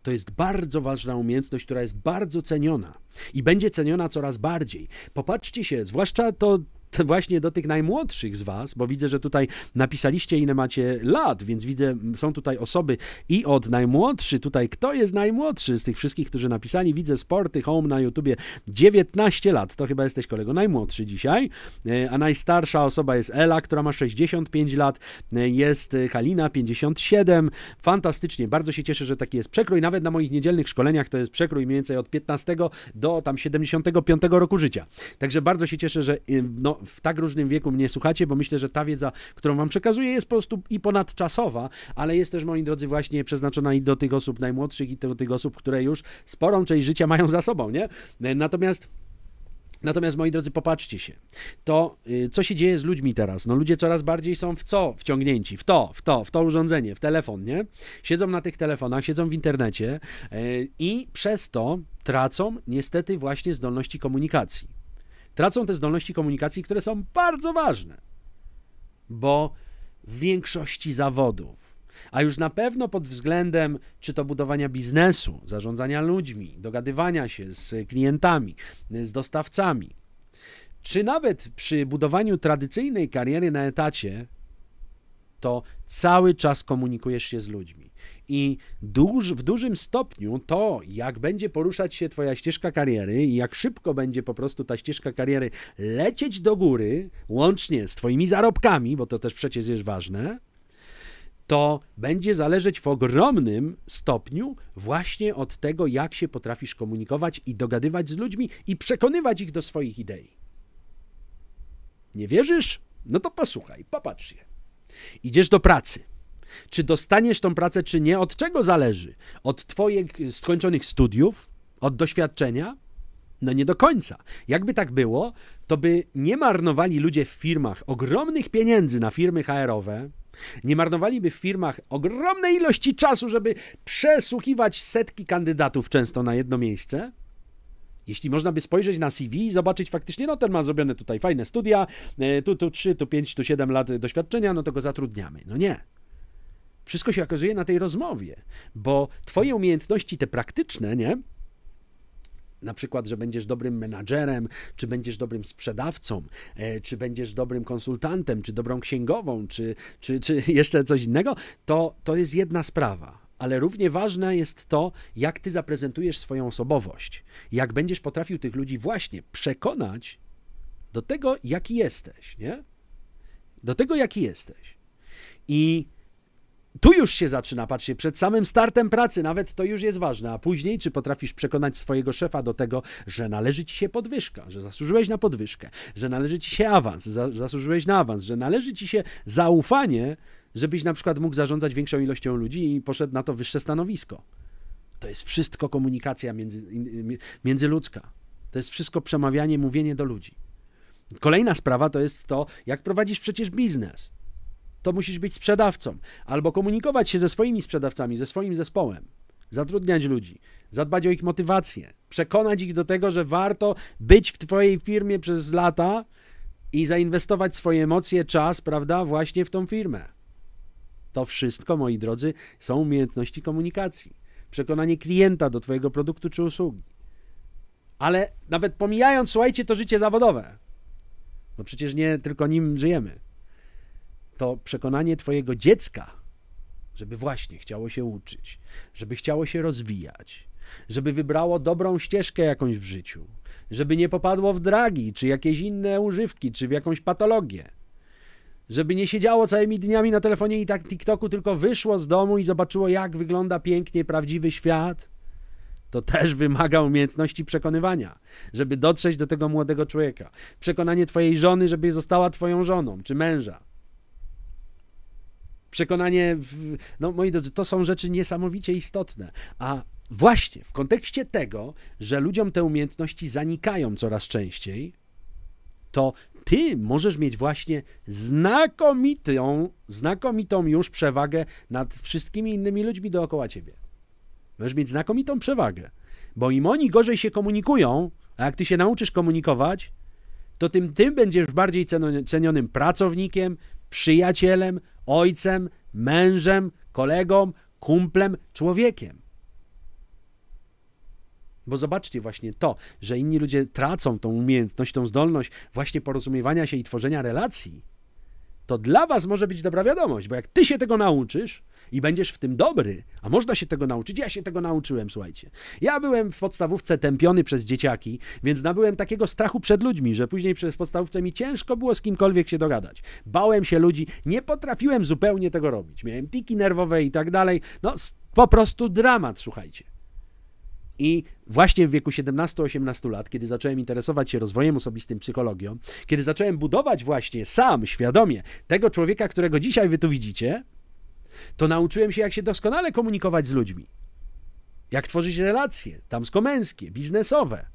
to jest bardzo ważna umiejętność, która jest bardzo ceniona i będzie ceniona coraz bardziej. Popatrzcie się, zwłaszcza to właśnie do tych najmłodszych z Was, bo widzę, że tutaj napisaliście ile macie lat, więc widzę, są tutaj osoby i od najmłodszy, tutaj kto jest najmłodszy z tych wszystkich, którzy napisali, widzę Sporty Home na YouTubie 19 lat, to chyba jesteś kolego najmłodszy dzisiaj, e, a najstarsza osoba jest Ela, która ma 65 lat, e, jest e, Halina 57, fantastycznie, bardzo się cieszę, że taki jest przekrój, nawet na moich niedzielnych szkoleniach to jest przekrój mniej więcej od 15 do tam 75 roku życia. Także bardzo się cieszę, że y, no, w tak różnym wieku mnie słuchacie, bo myślę, że ta wiedza, którą wam przekazuję, jest po prostu i ponadczasowa, ale jest też, moi drodzy, właśnie przeznaczona i do tych osób najmłodszych, i do tych osób, które już sporą część życia mają za sobą, nie? Natomiast. Natomiast moi drodzy, popatrzcie się. To, y, co się dzieje z ludźmi teraz? No ludzie coraz bardziej są w co wciągnięci? W to, w to, w to urządzenie, w telefon, nie? Siedzą na tych telefonach, siedzą w internecie y, i przez to tracą niestety właśnie zdolności komunikacji. Tracą te zdolności komunikacji, które są bardzo ważne, bo w większości zawodów, a już na pewno pod względem czy to budowania biznesu, zarządzania ludźmi, dogadywania się z klientami, z dostawcami, czy nawet przy budowaniu tradycyjnej kariery na etacie, to cały czas komunikujesz się z ludźmi i duż, w dużym stopniu to, jak będzie poruszać się Twoja ścieżka kariery i jak szybko będzie po prostu ta ścieżka kariery lecieć do góry, łącznie z Twoimi zarobkami, bo to też przecież jest ważne, to będzie zależeć w ogromnym stopniu właśnie od tego, jak się potrafisz komunikować i dogadywać z ludźmi i przekonywać ich do swoich idei. Nie wierzysz? No to posłuchaj, popatrz je. Idziesz do pracy czy dostaniesz tą pracę, czy nie, od czego zależy? Od Twoich skończonych studiów, od doświadczenia? No nie do końca. Jakby tak było, to by nie marnowali ludzie w firmach ogromnych pieniędzy na firmy HR-owe, nie marnowaliby w firmach ogromnej ilości czasu, żeby przesłuchiwać setki kandydatów często na jedno miejsce, jeśli można by spojrzeć na CV i zobaczyć faktycznie, no ten ma zrobione tutaj fajne studia, e, tu, tu 3, tu 5, tu 7 lat doświadczenia, no to go zatrudniamy. No nie. Wszystko się okazuje na tej rozmowie, bo twoje umiejętności te praktyczne, nie? na przykład, że będziesz dobrym menadżerem, czy będziesz dobrym sprzedawcą, e, czy będziesz dobrym konsultantem, czy dobrą księgową, czy, czy, czy jeszcze coś innego, to, to jest jedna sprawa. Ale równie ważne jest to, jak ty zaprezentujesz swoją osobowość, jak będziesz potrafił tych ludzi właśnie przekonać do tego, jaki jesteś, nie? Do tego, jaki jesteś. I tu już się zaczyna, patrzcie, przed samym startem pracy, nawet to już jest ważne, a później, czy potrafisz przekonać swojego szefa do tego, że należy ci się podwyżka, że zasłużyłeś na podwyżkę, że należy ci się awans, za, zasłużyłeś na awans, że należy ci się zaufanie, żebyś na przykład mógł zarządzać większą ilością ludzi i poszedł na to wyższe stanowisko. To jest wszystko komunikacja między, międzyludzka. To jest wszystko przemawianie, mówienie do ludzi. Kolejna sprawa to jest to, jak prowadzisz przecież biznes to musisz być sprzedawcą albo komunikować się ze swoimi sprzedawcami, ze swoim zespołem, zatrudniać ludzi, zadbać o ich motywację, przekonać ich do tego, że warto być w Twojej firmie przez lata i zainwestować swoje emocje, czas, prawda, właśnie w tą firmę. To wszystko, moi drodzy, są umiejętności komunikacji. Przekonanie klienta do Twojego produktu czy usługi. Ale nawet pomijając, słuchajcie, to życie zawodowe. No przecież nie tylko nim żyjemy to przekonanie Twojego dziecka, żeby właśnie chciało się uczyć, żeby chciało się rozwijać, żeby wybrało dobrą ścieżkę jakąś w życiu, żeby nie popadło w dragi, czy jakieś inne używki, czy w jakąś patologię. Żeby nie siedziało całymi dniami na telefonie i tak TikToku, tylko wyszło z domu i zobaczyło, jak wygląda pięknie prawdziwy świat. To też wymaga umiejętności przekonywania, żeby dotrzeć do tego młodego człowieka. Przekonanie twojej żony, żeby została twoją żoną, czy męża przekonanie, w, no moi drodzy, to są rzeczy niesamowicie istotne, a właśnie w kontekście tego, że ludziom te umiejętności zanikają coraz częściej, to ty możesz mieć właśnie znakomitą, znakomitą już przewagę nad wszystkimi innymi ludźmi dookoła ciebie. Możesz mieć znakomitą przewagę, bo im oni gorzej się komunikują, a jak ty się nauczysz komunikować, to tym ty będziesz bardziej cenionym pracownikiem, przyjacielem, ojcem, mężem, kolegą, kumplem, człowiekiem. Bo zobaczcie właśnie to, że inni ludzie tracą tą umiejętność, tą zdolność właśnie porozumiewania się i tworzenia relacji to dla was może być dobra wiadomość, bo jak ty się tego nauczysz i będziesz w tym dobry, a można się tego nauczyć, ja się tego nauczyłem, słuchajcie. Ja byłem w podstawówce tępiony przez dzieciaki, więc nabyłem takiego strachu przed ludźmi, że później przez podstawówce mi ciężko było z kimkolwiek się dogadać. Bałem się ludzi, nie potrafiłem zupełnie tego robić. Miałem tiki nerwowe i tak dalej. No, po prostu dramat, słuchajcie. I właśnie w wieku 17-18 lat, kiedy zacząłem interesować się rozwojem osobistym, psychologią, kiedy zacząłem budować właśnie sam, świadomie, tego człowieka, którego dzisiaj wy tu widzicie, to nauczyłem się, jak się doskonale komunikować z ludźmi. Jak tworzyć relacje tamsko-męskie, biznesowe.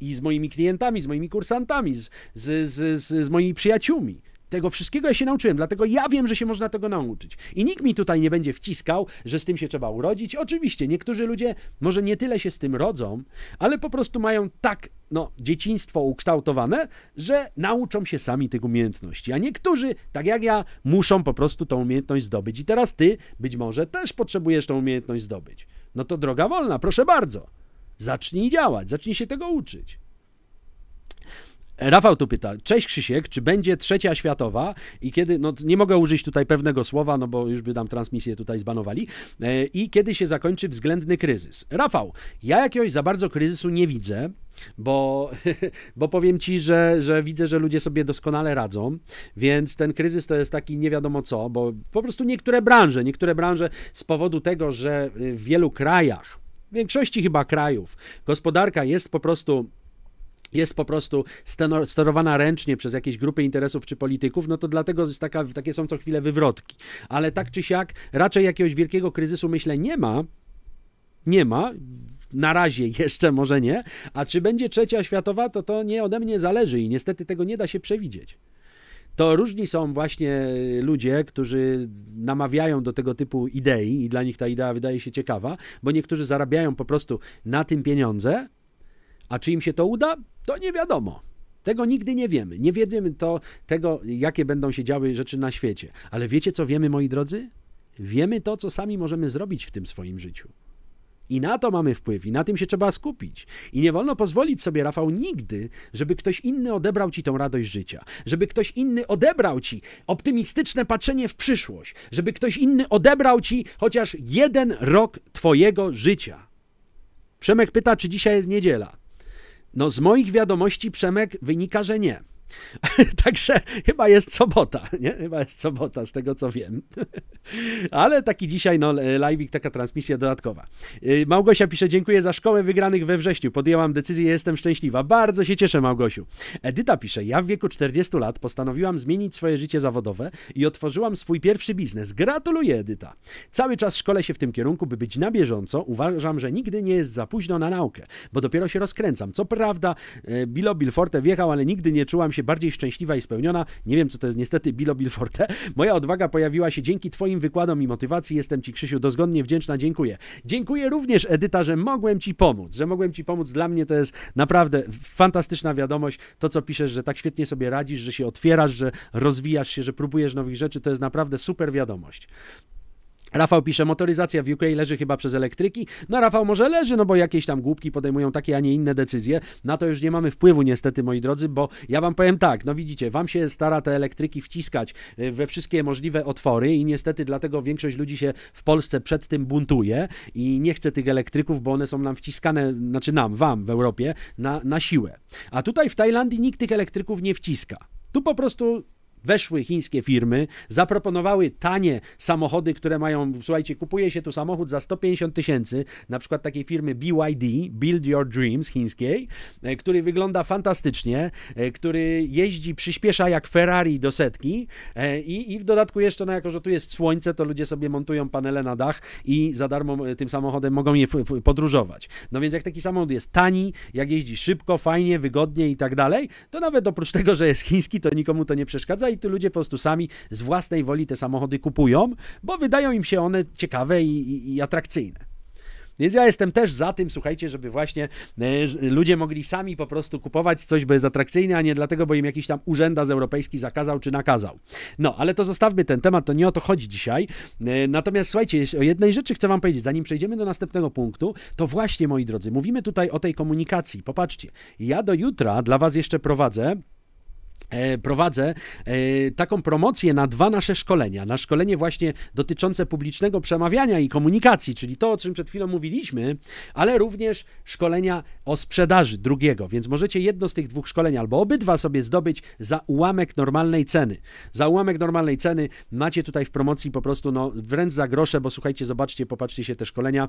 I z moimi klientami, z moimi kursantami, z, z, z, z moimi przyjaciółmi. Tego wszystkiego ja się nauczyłem, dlatego ja wiem, że się można tego nauczyć. I nikt mi tutaj nie będzie wciskał, że z tym się trzeba urodzić. Oczywiście, niektórzy ludzie może nie tyle się z tym rodzą, ale po prostu mają tak no, dzieciństwo ukształtowane, że nauczą się sami tych umiejętności. A niektórzy, tak jak ja, muszą po prostu tą umiejętność zdobyć. I teraz ty być może też potrzebujesz tą umiejętność zdobyć. No to droga wolna, proszę bardzo. Zacznij działać, zacznij się tego uczyć. E, Rafał tu pyta, cześć Krzysiek, czy będzie trzecia światowa i kiedy, no nie mogę użyć tutaj pewnego słowa, no bo już by nam transmisję tutaj zbanowali, e, i kiedy się zakończy względny kryzys. Rafał, ja jakiegoś za bardzo kryzysu nie widzę, bo, bo powiem ci, że, że widzę, że ludzie sobie doskonale radzą, więc ten kryzys to jest taki nie wiadomo co, bo po prostu niektóre branże, niektóre branże z powodu tego, że w wielu krajach, w większości chyba krajów, gospodarka jest po prostu jest po prostu sterowana ręcznie przez jakieś grupy interesów czy polityków, no to dlatego jest taka, takie są co chwilę wywrotki. Ale tak czy siak, raczej jakiegoś wielkiego kryzysu, myślę, nie ma. Nie ma, na razie jeszcze może nie, a czy będzie trzecia światowa, to to nie ode mnie zależy i niestety tego nie da się przewidzieć. To różni są właśnie ludzie, którzy namawiają do tego typu idei i dla nich ta idea wydaje się ciekawa, bo niektórzy zarabiają po prostu na tym pieniądze, a czy im się to uda? To nie wiadomo. Tego nigdy nie wiemy. Nie wiemy to, tego, jakie będą się działy rzeczy na świecie. Ale wiecie, co wiemy, moi drodzy? Wiemy to, co sami możemy zrobić w tym swoim życiu. I na to mamy wpływ, i na tym się trzeba skupić. I nie wolno pozwolić sobie, Rafał, nigdy, żeby ktoś inny odebrał ci tą radość życia, żeby ktoś inny odebrał ci optymistyczne patrzenie w przyszłość, żeby ktoś inny odebrał ci chociaż jeden rok twojego życia. Przemek pyta, czy dzisiaj jest niedziela. No z moich wiadomości, Przemek, wynika, że nie. Także chyba jest sobota, nie? Chyba jest sobota, z tego co wiem. Ale taki dzisiaj, no, e, live'ik, taka transmisja dodatkowa. E, Małgosia pisze, dziękuję za szkołę wygranych we wrześniu. Podjęłam decyzję, jestem szczęśliwa. Bardzo się cieszę, Małgosiu. Edyta pisze, ja w wieku 40 lat postanowiłam zmienić swoje życie zawodowe i otworzyłam swój pierwszy biznes. Gratuluję, Edyta. Cały czas szkole się w tym kierunku, by być na bieżąco. Uważam, że nigdy nie jest za późno na naukę, bo dopiero się rozkręcam. Co prawda, e, Bilo Bilforte wjechał, ale nigdy nie czułam się bardziej szczęśliwa i spełniona. Nie wiem, co to jest niestety Bilo Bilforte. Moja odwaga pojawiła się dzięki Twoim wykładom i motywacji. Jestem Ci, Krzysiu, dozgodnie wdzięczna. Dziękuję. Dziękuję również, Edyta, że mogłem Ci pomóc, że mogłem Ci pomóc. Dla mnie to jest naprawdę fantastyczna wiadomość. To, co piszesz, że tak świetnie sobie radzisz, że się otwierasz, że rozwijasz się, że próbujesz nowych rzeczy, to jest naprawdę super wiadomość. Rafał pisze, motoryzacja w UK leży chyba przez elektryki. No Rafał może leży, no bo jakieś tam głupki podejmują takie, a nie inne decyzje. Na to już nie mamy wpływu niestety, moi drodzy, bo ja wam powiem tak, no widzicie, wam się stara te elektryki wciskać y, we wszystkie możliwe otwory i niestety dlatego większość ludzi się w Polsce przed tym buntuje i nie chce tych elektryków, bo one są nam wciskane, znaczy nam, wam w Europie, na, na siłę. A tutaj w Tajlandii nikt tych elektryków nie wciska. Tu po prostu weszły chińskie firmy, zaproponowały tanie samochody, które mają, słuchajcie, kupuje się tu samochód za 150 tysięcy, na przykład takiej firmy BYD, Build Your Dreams chińskiej, e, który wygląda fantastycznie, e, który jeździ, przyspiesza jak Ferrari do setki e, i, i w dodatku jeszcze, no jako, że tu jest słońce, to ludzie sobie montują panele na dach i za darmo tym samochodem mogą je podróżować. No więc jak taki samochód jest tani, jak jeździ szybko, fajnie, wygodnie i tak dalej, to nawet oprócz tego, że jest chiński, to nikomu to nie przeszkadza i tu ludzie po prostu sami z własnej woli te samochody kupują, bo wydają im się one ciekawe i, i, i atrakcyjne. Więc ja jestem też za tym, słuchajcie, żeby właśnie e, ludzie mogli sami po prostu kupować coś, bo jest atrakcyjne, a nie dlatego, bo im jakiś tam urzęda z europejski zakazał czy nakazał. No, ale to zostawmy ten temat, to nie o to chodzi dzisiaj. E, natomiast słuchajcie, o jednej rzeczy chcę wam powiedzieć, zanim przejdziemy do następnego punktu, to właśnie, moi drodzy, mówimy tutaj o tej komunikacji. Popatrzcie, ja do jutra dla was jeszcze prowadzę E, prowadzę e, taką promocję na dwa nasze szkolenia. Na szkolenie właśnie dotyczące publicznego przemawiania i komunikacji, czyli to, o czym przed chwilą mówiliśmy, ale również szkolenia o sprzedaży drugiego, więc możecie jedno z tych dwóch szkoleń albo obydwa sobie zdobyć za ułamek normalnej ceny. Za ułamek normalnej ceny macie tutaj w promocji po prostu no, wręcz za grosze, bo słuchajcie, zobaczcie, popatrzcie się te szkolenia.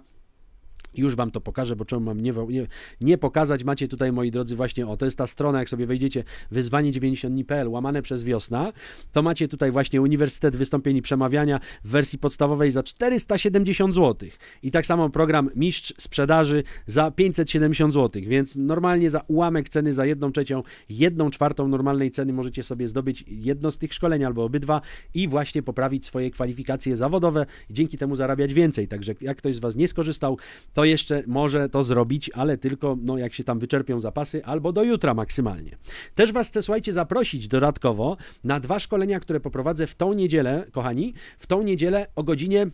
Już wam to pokażę, bo czemu mam nie, nie, nie, pokazać? Macie tutaj, moi drodzy, właśnie o, to jest ta strona, jak sobie wejdziecie, wyzwanie dni.pl, łamane przez wiosna, to macie tutaj właśnie Uniwersytet Wystąpień i Przemawiania w wersji podstawowej za 470 zł. I tak samo program Mistrz Sprzedaży za 570 zł, więc normalnie za ułamek ceny za jedną trzecią, jedną czwartą normalnej ceny możecie sobie zdobyć jedno z tych szkoleń albo obydwa i właśnie poprawić swoje kwalifikacje zawodowe, dzięki temu zarabiać więcej. Także jak ktoś z was nie skorzystał, to to jeszcze może to zrobić, ale tylko no, jak się tam wyczerpią zapasy, albo do jutra maksymalnie. Też Was chcę, słuchajcie, zaprosić dodatkowo na dwa szkolenia, które poprowadzę w tą niedzielę, kochani, w tą niedzielę o godzinie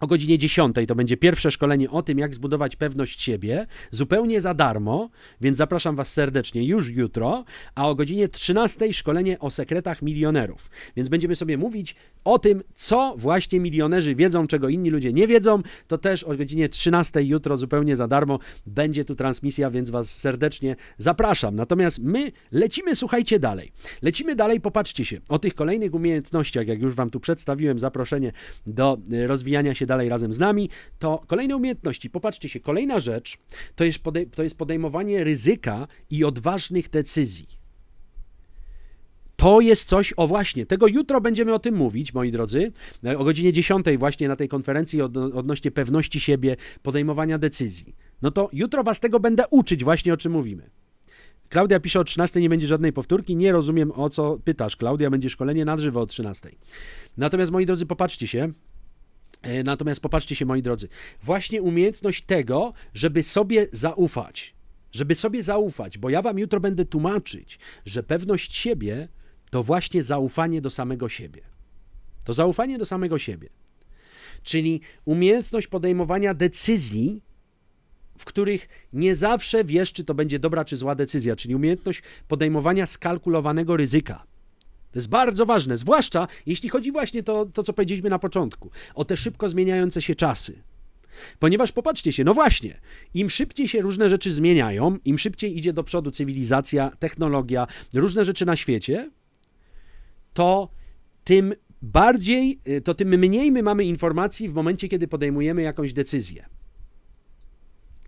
o godzinie 10 to będzie pierwsze szkolenie o tym, jak zbudować pewność siebie, zupełnie za darmo, więc zapraszam Was serdecznie już jutro, a o godzinie 13 szkolenie o sekretach milionerów. Więc będziemy sobie mówić o tym, co właśnie milionerzy wiedzą, czego inni ludzie nie wiedzą. To też o godzinie 13 jutro zupełnie za darmo będzie tu transmisja, więc Was serdecznie zapraszam. Natomiast my lecimy, słuchajcie dalej. Lecimy dalej, popatrzcie się. O tych kolejnych umiejętnościach, jak już Wam tu przedstawiłem zaproszenie do y, rozwijania się się dalej razem z nami, to kolejne umiejętności. Popatrzcie się, kolejna rzecz to jest, podej- to jest podejmowanie ryzyka i odważnych decyzji. To jest coś, o właśnie, tego jutro będziemy o tym mówić, moi drodzy, e, o godzinie 10 właśnie na tej konferencji od, odnośnie pewności siebie, podejmowania decyzji. No to jutro was tego będę uczyć właśnie, o czym mówimy. Klaudia pisze o 13, nie będzie żadnej powtórki. Nie rozumiem, o co pytasz. Klaudia, będzie szkolenie na żywo o 13. Natomiast, moi drodzy, popatrzcie się. E, natomiast popatrzcie się, moi drodzy, właśnie umiejętność tego, żeby sobie zaufać, żeby sobie zaufać, bo ja wam jutro będę tłumaczyć, że pewność siebie to właśnie zaufanie do samego siebie. To zaufanie do samego siebie. Czyli umiejętność podejmowania decyzji, w których nie zawsze wiesz, czy to będzie dobra czy zła decyzja, czyli umiejętność podejmowania skalkulowanego ryzyka. To jest bardzo ważne, zwłaszcza jeśli chodzi właśnie to, to, co powiedzieliśmy na początku, o te szybko zmieniające się czasy. Ponieważ popatrzcie się, no właśnie, im szybciej się różne rzeczy zmieniają, im szybciej idzie do przodu cywilizacja, technologia, różne rzeczy na świecie, to tym bardziej, y, to tym mniej my mamy informacji w momencie, kiedy podejmujemy jakąś decyzję.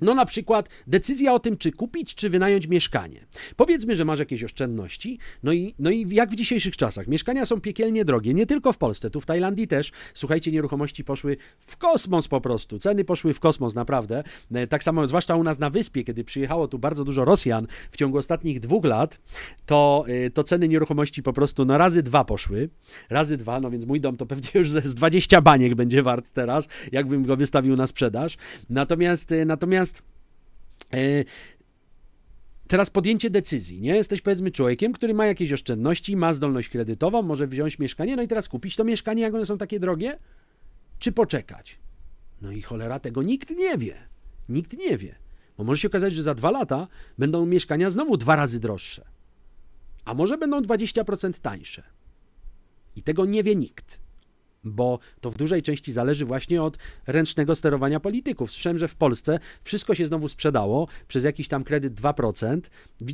No na przykład decyzja o tym, czy kupić, czy wynająć mieszkanie. Powiedzmy, że masz jakieś oszczędności, no i, no i jak w dzisiejszych czasach. Mieszkania są piekielnie drogie, nie tylko w Polsce, tu w Tajlandii też. Słuchajcie, nieruchomości poszły w kosmos po prostu. Ceny poszły w kosmos, naprawdę. E, tak samo, zwłaszcza u nas na wyspie, kiedy przyjechało tu bardzo dużo Rosjan w ciągu ostatnich dwóch lat, to, e, to ceny nieruchomości po prostu na no razy dwa poszły. Razy dwa, no więc mój dom to pewnie już z 20 baniek będzie wart teraz, jakbym go wystawił na sprzedaż. Natomiast, e, natomiast E, teraz podjęcie decyzji, nie? Jesteś powiedzmy człowiekiem, który ma jakieś oszczędności, ma zdolność kredytową, może wziąć mieszkanie, no i teraz kupić to mieszkanie, jak one są takie drogie, czy poczekać? No i cholera, tego nikt nie wie. Nikt nie wie. Bo może się okazać, że za dwa lata będą mieszkania znowu dwa razy droższe. A może będą 20% tańsze. I tego nie wie nikt bo to w dużej części zależy właśnie od ręcznego sterowania polityków. Słyszałem, że w Polsce wszystko się znowu sprzedało przez jakiś tam kredyt 2%,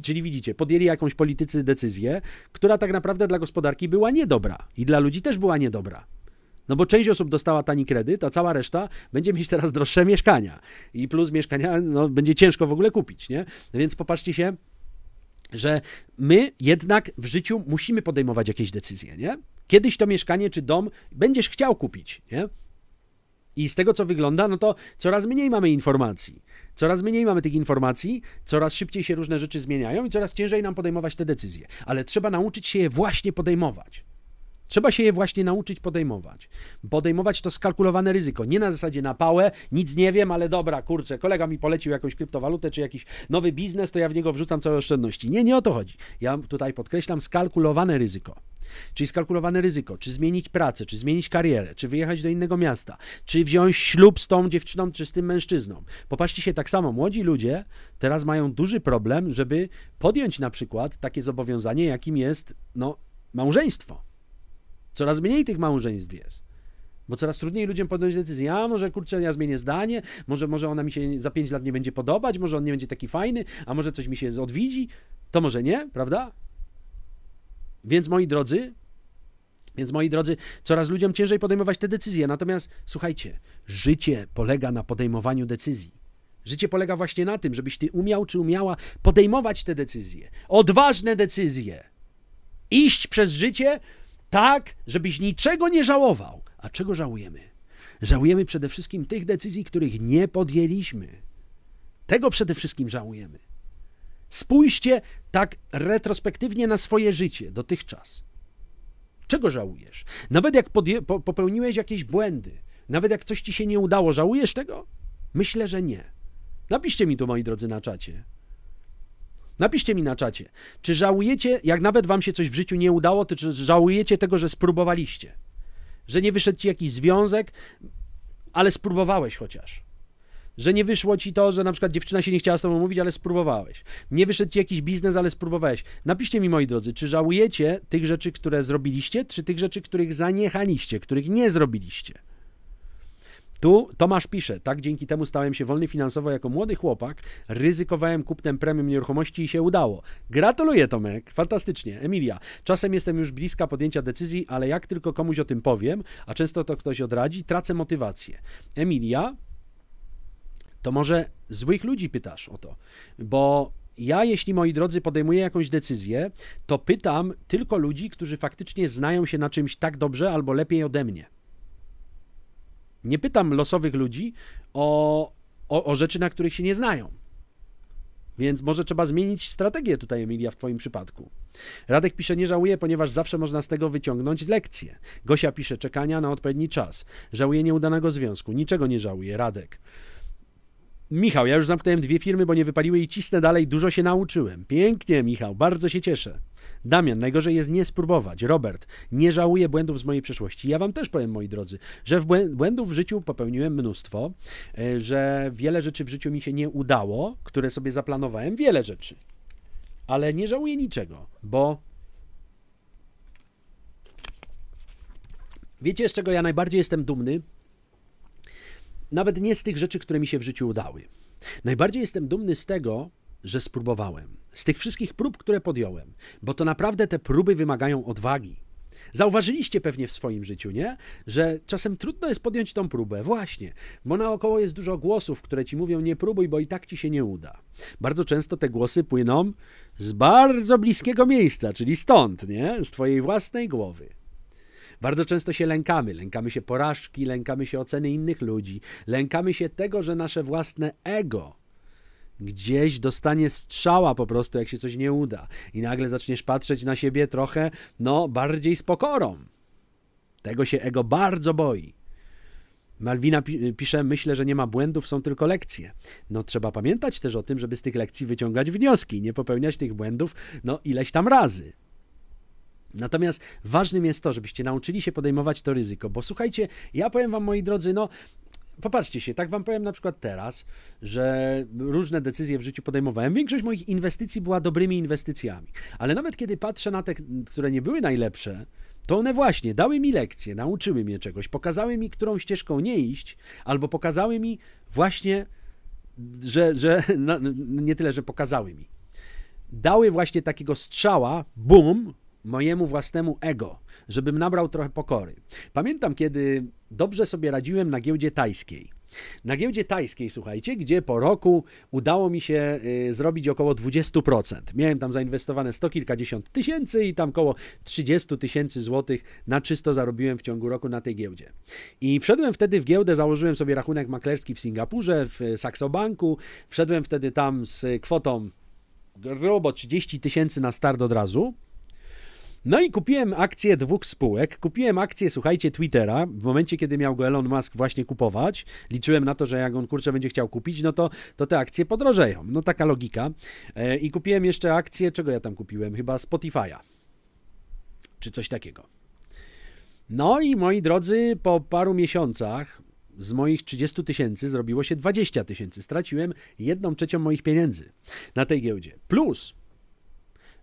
czyli widzicie, podjęli jakąś politycy decyzję, która tak naprawdę dla gospodarki była niedobra i dla ludzi też była niedobra. No bo część osób dostała tani kredyt, a cała reszta będzie mieć teraz droższe mieszkania. I plus mieszkania no, będzie ciężko w ogóle kupić, nie? No więc popatrzcie się, że my jednak w życiu musimy podejmować jakieś decyzje, nie? kiedyś to mieszkanie czy dom będziesz chciał kupić, nie? I z tego, co wygląda, no to coraz mniej mamy informacji. Coraz mniej mamy tych informacji, coraz szybciej się różne rzeczy zmieniają i coraz ciężej nam podejmować te decyzje. Ale trzeba nauczyć się je właśnie podejmować. Trzeba się je właśnie nauczyć podejmować. Podejmować to skalkulowane ryzyko. Nie na zasadzie na pałę, nic nie wiem, ale dobra, kurczę, kolega mi polecił jakąś kryptowalutę czy jakiś nowy biznes, to ja w niego wrzucam całe oszczędności. Nie, nie o to chodzi. Ja tutaj podkreślam skalkulowane ryzyko. Czyli skalkulowane ryzyko, czy zmienić pracę, czy zmienić karierę, czy wyjechać do innego miasta, czy wziąć ślub z tą dziewczyną, czy z tym mężczyzną. Popatrzcie się, tak samo młodzi ludzie teraz mają duży problem, żeby podjąć na przykład takie zobowiązanie, jakim jest no, małżeństwo Coraz mniej tych małżeństw jest. Bo coraz trudniej ludziom podjąć decyzję, a może kurczę, ja zmienię zdanie, może, może ona mi się za 5 lat nie będzie podobać, może on nie będzie taki fajny, a może coś mi się odwidzi, to może nie, prawda? Więc moi drodzy, więc moi drodzy, coraz ludziom ciężej podejmować te decyzje. Natomiast słuchajcie, życie polega na podejmowaniu decyzji. Życie polega właśnie na tym, żebyś ty umiał czy umiała podejmować te decyzje. Odważne decyzje. Iść przez życie tak, żebyś niczego nie żałował. A czego żałujemy? Żałujemy przede wszystkim tych decyzji, których nie podjęliśmy. Tego przede wszystkim żałujemy. Spójrzcie tak retrospektywnie na swoje życie dotychczas. Czego żałujesz? Nawet jak po popełniłeś jakieś błędy, nawet jak coś ci się nie udało, żałujesz tego? Myślę, że nie. Napiszcie mi tu, moi drodzy, na czacie. Napiszcie mi na czacie, czy żałujecie, jak nawet wam się coś w życiu nie udało, to czy żałujecie tego, że spróbowaliście? Że nie wyszedł ci jakiś związek, ale spróbowałeś chociaż. Że nie wyszło ci to, że na przykład dziewczyna się nie chciała z tobą mówić, ale spróbowałeś. Nie wyszedł ci jakiś biznes, ale spróbowałeś. Napiszcie mi, moi drodzy, czy żałujecie tych rzeczy, które zrobiliście, czy tych rzeczy, których zaniechaliście, których nie zrobiliście. Tu Tomasz pisze, tak, dzięki temu stałem się wolny finansowo jako młody chłopak, ryzykowałem kupnem premium nieruchomości i się udało. Gratuluję Tomek, fantastycznie. Emilia, czasem jestem już bliska podjęcia decyzji, ale jak tylko komuś o tym powiem, a często to ktoś odradzi, tracę motywację. Emilia, to może złych ludzi pytasz o to, bo ja, jeśli moi drodzy, podejmuję jakąś decyzję, to pytam tylko ludzi, którzy faktycznie znają się na czymś tak dobrze albo lepiej ode mnie. Nie pytam losowych ludzi o, o, o rzeczy, na których się nie znają. Więc może trzeba zmienić strategię tutaj, Emilia, w Twoim przypadku. Radek pisze, nie żałuję, ponieważ zawsze można z tego wyciągnąć lekcje. Gosia pisze, czekania na odpowiedni czas. Żałuję nieudanego związku. Niczego nie żałuję, Radek. Michał, ja już zamknąłem dwie firmy, bo nie wypaliły i cisnę dalej, dużo się nauczyłem. Pięknie, Michał, bardzo się cieszę. Damian, najgorzej jest nie spróbować. Robert, nie żałuję błędów z mojej przeszłości. Ja wam też powiem, moi drodzy, że w błędów w życiu popełniłem mnóstwo, e, że wiele rzeczy w życiu mi się nie udało, które sobie zaplanowałem, wiele rzeczy. Ale nie żałuję niczego, bo wiecie, z czego ja najbardziej jestem dumny? Nawet nie z tych rzeczy, które mi się w życiu udały. Najbardziej jestem dumny z tego, że spróbowałem z tych wszystkich prób, które podjąłem, bo to naprawdę te próby wymagają odwagi. Zauważyliście pewnie w swoim życiu, nie? Że czasem trudno jest podjąć tą próbę. Właśnie, bo naokoło jest dużo głosów, które ci mówią nie próbuj, bo i tak ci się nie uda. Bardzo często te głosy płyną z bardzo bliskiego miejsca, czyli stąd, nie? Z twojej własnej głowy. Bardzo często się lękamy. Lękamy się porażki, lękamy się oceny innych ludzi, lękamy się tego, że nasze własne ego gdzieś dostanie strzała po prostu, jak się coś nie uda. I nagle zaczniesz patrzeć na siebie trochę, no, bardziej z pokorą. Tego się ego bardzo boi. Malwina pisze, myślę, że nie ma błędów, są tylko lekcje. No trzeba pamiętać też o tym, żeby z tych lekcji wyciągać wnioski, nie popełniać tych błędów, no ileś tam razy. Natomiast ważnym jest to, żebyście nauczyli się podejmować to ryzyko, bo słuchajcie, ja powiem wam moi drodzy, no popatrzcie się, tak wam powiem na przykład teraz, że różne decyzje w życiu podejmowałem. Większość moich inwestycji była dobrymi inwestycjami, ale nawet kiedy patrzę na te, które nie były najlepsze, to one właśnie dały mi lekcje, nauczyły mnie czegoś, pokazały mi, którą ścieżką nie iść, albo pokazały mi właśnie, że, że no, nie tyle, że pokazały mi, dały właśnie takiego strzała, bum, mojemu własnemu ego, żebym nabrał trochę pokory. Pamiętam, kiedy dobrze sobie radziłem na giełdzie tajskiej. Na giełdzie tajskiej, słuchajcie, gdzie po roku udało mi się y, zrobić około 20%. Miałem tam zainwestowane sto kilkadziesiąt tysięcy i tam około 30 tysięcy złotych na czysto zarobiłem w ciągu roku na tej giełdzie. I wszedłem wtedy w giełdę, założyłem sobie rachunek maklerski w Singapurze, w SaxoBanku, Wszedłem wtedy tam z kwotą grubo 30 tysięcy na start od razu. No i kupiłem akcje dwóch spółek. Kupiłem akcję, słuchajcie, Twittera. W momencie, kiedy miał go Elon Musk właśnie kupować, liczyłem na to, że jak on kurczę będzie chciał kupić, no to, to te akcje podrożeją. No taka logika. E, I kupiłem jeszcze akcję, czego ja tam kupiłem? Chyba Spotify'a. Czy coś takiego. No i moi drodzy, po paru miesiącach z moich 30 tysięcy zrobiło się 20 tysięcy. Straciłem jedną trzecią moich pieniędzy na tej giełdzie. Plus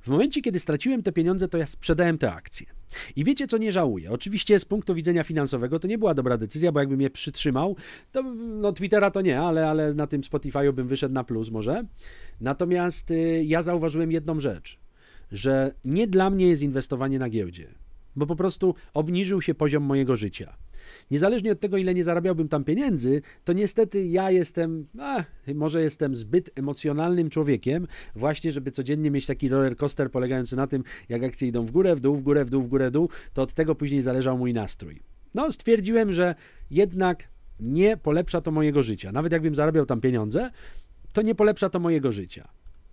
w momencie, kiedy straciłem te pieniądze, to ja sprzedałem te akcje. I wiecie, co nie żałuję. Oczywiście z punktu widzenia finansowego to nie była dobra decyzja, bo jakbym je przytrzymał, to no Twittera to nie, ale, ale na tym Spotify'u bym wyszedł na plus może. Natomiast y, ja zauważyłem jedną rzecz, że nie dla mnie jest inwestowanie na giełdzie, bo po prostu obniżył się poziom mojego życia. Niezależnie od tego, ile nie zarabiałbym tam pieniędzy, to niestety ja jestem, a, eh, może jestem zbyt emocjonalnym człowiekiem, właśnie, żeby codziennie mieć taki roller coaster polegający na tym, jak akcje idą w górę, w dół, w górę, w dół, w górę, w dół, to od tego później zależał mój nastrój. No, stwierdziłem, że jednak nie polepsza to mojego życia. Nawet jakbym zarabiał tam pieniądze, to nie polepsza to mojego życia.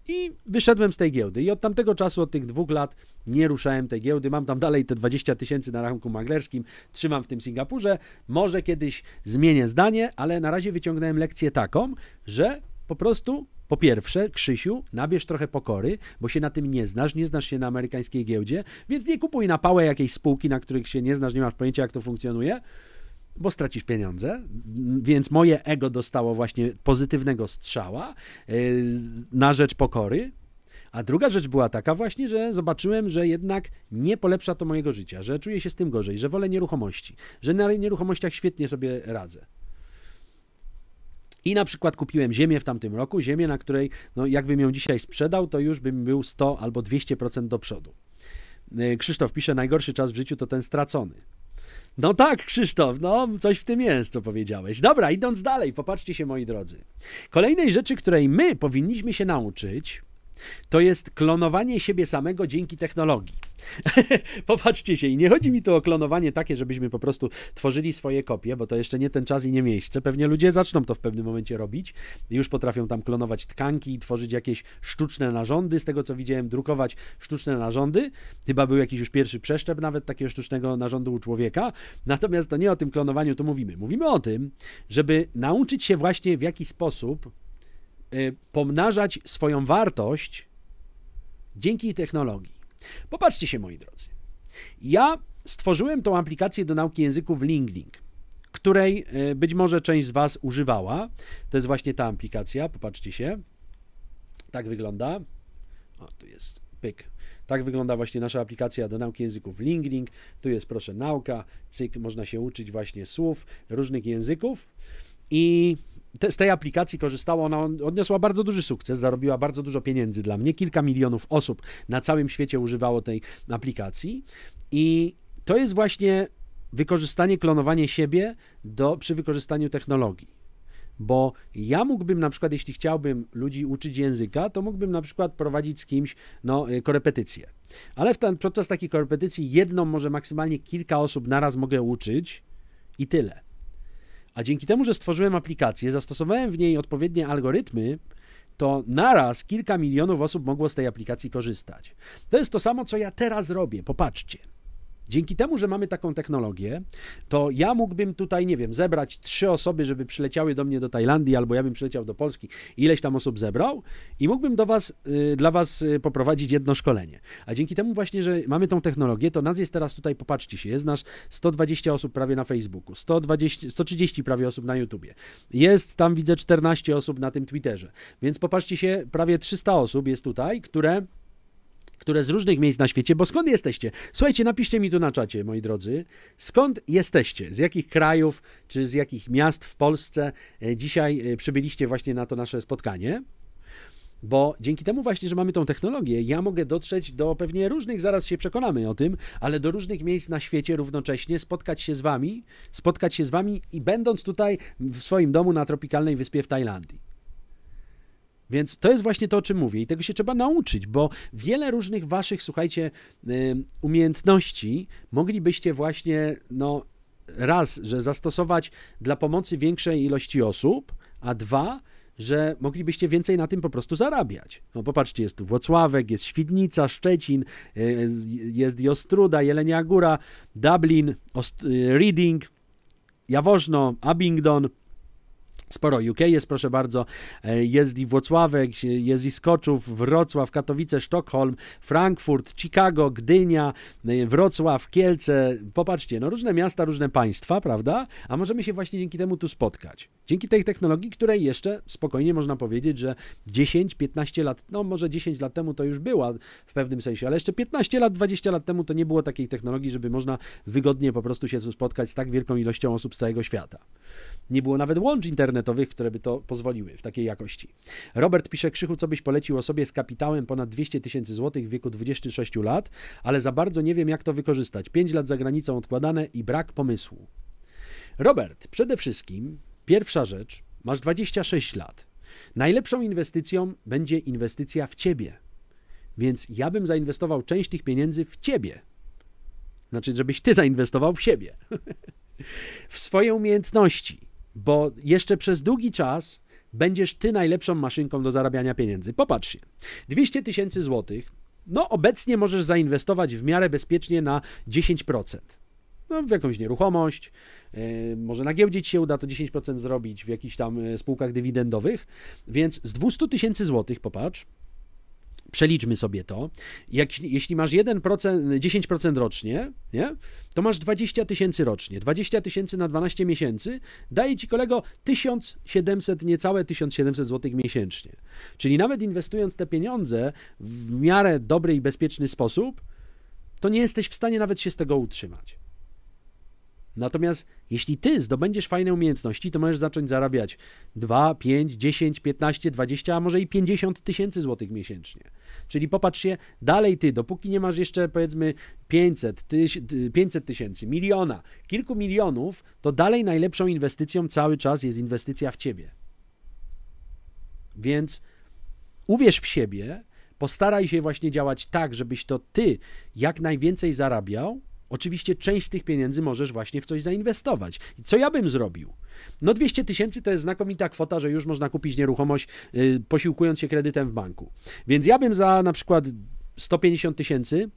I wyszedłem z tej giełdy. I od tamtego czasu, od tych dwóch lat, nie ruszałem tej giełdy. Mam tam dalej te 20 tysięcy na rachunku maglerskim, trzymam w tym Singapurze. Może kiedyś zmienię zdanie, ale na razie wyciągnąłem lekcję taką, że po prostu po pierwsze, Krzysiu, nabierz trochę pokory, bo się na tym nie znasz, nie znasz się na amerykańskiej giełdzie, więc nie kupuj na pałę jakiejś spółki, na których się nie znasz, nie masz pojęcia, jak to funkcjonuje bo stracisz pieniądze, więc moje ego dostało właśnie pozytywnego strzała e, na rzecz pokory. A druga rzecz była taka właśnie, że zobaczyłem, że jednak nie polepsza to mojego życia, że czuję się z tym gorzej, że wolę nieruchomości, że na nieruchomościach świetnie sobie radzę. I na przykład kupiłem ziemię w tamtym roku, ziemię, na której, no jakbym ją dzisiaj sprzedał, to już bym był 100 albo 200% do przodu. E, Krzysztof pisze, najgorszy czas w życiu to ten stracony. No tak, Krzysztof, no coś w tym jest, co powiedziałeś. Dobra, idąc dalej, popatrzcie się, moi drodzy. Kolejnej rzeczy, której my powinniśmy się nauczyć, to jest klonowanie siebie samego dzięki technologii. Popatrzcie się, i nie chodzi mi tu o klonowanie takie, żebyśmy po prostu tworzyli swoje kopie, bo to jeszcze nie ten czas i nie miejsce. Pewnie ludzie zaczną to w pewnym momencie robić. Już potrafią tam klonować tkanki i tworzyć jakieś sztuczne narządy. Z tego co widziałem, drukować sztuczne narządy. Chyba był jakiś już pierwszy przeszczep nawet takiego sztucznego narządu u człowieka. Natomiast to nie o tym klonowaniu tu mówimy. Mówimy o tym, żeby nauczyć się właśnie w jaki sposób Y, pomnażać swoją wartość dzięki technologii. Popatrzcie się, moi drodzy. Ja stworzyłem tą aplikację do nauki języków LingLink, której y, być może część z Was używała. To jest właśnie ta aplikacja, popatrzcie się. Tak wygląda. O, tu jest pyk. Tak wygląda właśnie nasza aplikacja do nauki języków LingLink. Tu jest proszę nauka, cyk, można się uczyć właśnie słów różnych języków. I te, z tej aplikacji korzystało, ona odniosła bardzo duży sukces, zarobiła bardzo dużo pieniędzy dla mnie. Kilka milionów osób na całym świecie używało tej aplikacji i to jest właśnie wykorzystanie, klonowanie siebie do, przy wykorzystaniu technologii bo ja mógłbym na przykład, jeśli chciałbym ludzi uczyć języka, to mógłbym na przykład prowadzić z kimś no, y, korepetycje. Ale w ten, podczas takiej korepetycji jedną, może maksymalnie kilka osób naraz mogę uczyć i tyle. A dzięki temu, że stworzyłem aplikację, zastosowałem w niej odpowiednie algorytmy, to naraz kilka milionów osób mogło z tej aplikacji korzystać. To jest to samo, co ja teraz robię. Popatrzcie. Dzięki temu, że mamy taką technologię, to ja mógłbym tutaj, nie wiem, zebrać trzy osoby, żeby przyleciały do mnie do Tajlandii, albo ja bym przyleciał do Polski, ileś tam osób zebrał i mógłbym do was, y, dla was y, poprowadzić jedno szkolenie. A dzięki temu właśnie, że mamy tą technologię, to nas jest teraz tutaj, popatrzcie się, jest nas 120 osób prawie na Facebooku, 120, 130 prawie osób na YouTubie, jest tam widzę 14 osób na tym Twitterze, więc popatrzcie się, prawie 300 osób jest tutaj, które które z różnych miejsc na świecie, bo skąd jesteście? Słuchajcie, napiszcie mi tu na czacie, moi drodzy, skąd jesteście? Z jakich krajów czy z jakich miast w Polsce e, dzisiaj e, przybyliście właśnie na to nasze spotkanie? Bo dzięki temu właśnie, że mamy tą technologię, ja mogę dotrzeć do pewnie różnych, zaraz się przekonamy o tym, ale do różnych miejsc na świecie równocześnie, spotkać się z wami, spotkać się z wami i będąc tutaj w swoim domu na tropikalnej wyspie w Tajlandii. Więc to jest właśnie to, o czym mówię i tego się trzeba nauczyć, bo wiele różnych waszych, słuchajcie, umiejętności moglibyście właśnie, no, raz, że zastosować dla pomocy większej ilości osób, a dwa, że moglibyście więcej na tym po prostu zarabiać. No popatrzcie, jest tu Włocławek, jest Świdnica, Szczecin, e, jest Jostruda, Jelenia Góra, Dublin, Ost e, Reading, Jaworzno, Abingdon, Sporo UK jest, proszę bardzo, e, jest i Włocławek, e, jest i Skoczów, Wrocław, Katowice, Sztokholm, Frankfurt, Chicago, Gdynia, e, Wrocław, Kielce. Popatrzcie, no różne miasta, różne państwa, prawda? A możemy się właśnie dzięki temu tu spotkać. Dzięki tej technologii, której jeszcze spokojnie można powiedzieć, że 10-15 lat, no może 10 lat temu to już była w pewnym sensie, ale jeszcze 15 lat, 20 lat temu to nie było takiej technologii, żeby można wygodnie po prostu się spotkać z tak wielką ilością osób z całego świata. Nie było nawet łącz internetowych internetowych, które by to pozwoliły w takiej jakości. Robert pisze, Krzychu, co byś polecił osobie z kapitałem ponad 200 tysięcy złotych w wieku 26 lat, ale za bardzo nie wiem, jak to wykorzystać. 5 lat za granicą odkładane i brak pomysłu. Robert, przede wszystkim, pierwsza rzecz, masz 26 lat. Najlepszą inwestycją będzie inwestycja w ciebie. Więc ja bym zainwestował część tych pieniędzy w ciebie. Znaczy, żebyś ty zainwestował w siebie, w swoje umiejętności, bo jeszcze przez długi czas będziesz ty najlepszą maszynką do zarabiania pieniędzy. Popatrz się. 200 tysięcy złotych, no obecnie możesz zainwestować w miarę bezpiecznie na 10%. No, w jakąś nieruchomość, yy, może na giełdzie ci się uda to 10% zrobić w jakichś tam yy, spółkach dywidendowych, więc z 200 tysięcy złotych, popatrz, Przeliczmy sobie to. Jak, jeśli masz 1%, 10% rocznie, nie? to masz 20 tysięcy rocznie. 20 tysięcy na 12 miesięcy daje ci kolego 1700, niecałe 1700 zł miesięcznie. Czyli nawet inwestując te pieniądze w miarę dobry i bezpieczny sposób, to nie jesteś w stanie nawet się z tego utrzymać. Natomiast jeśli ty zdobędziesz fajne umiejętności, to możesz zacząć zarabiać 2, 5, 10, 15, 20, a może i 50 tysięcy złotych miesięcznie. Czyli popatrz się dalej ty, dopóki nie masz jeszcze powiedzmy 500, tyś, 500 tysięcy, miliona, kilku milionów, to dalej najlepszą inwestycją cały czas jest inwestycja w ciebie. Więc uwierz w siebie, postaraj się właśnie działać tak, żebyś to ty jak najwięcej zarabiał, Oczywiście część z tych pieniędzy możesz właśnie w coś zainwestować. I co ja bym zrobił? No 200 tysięcy to jest znakomita kwota, że już można kupić nieruchomość yy, posiłkując się kredytem w banku. Więc ja bym za na przykład 150 tysięcy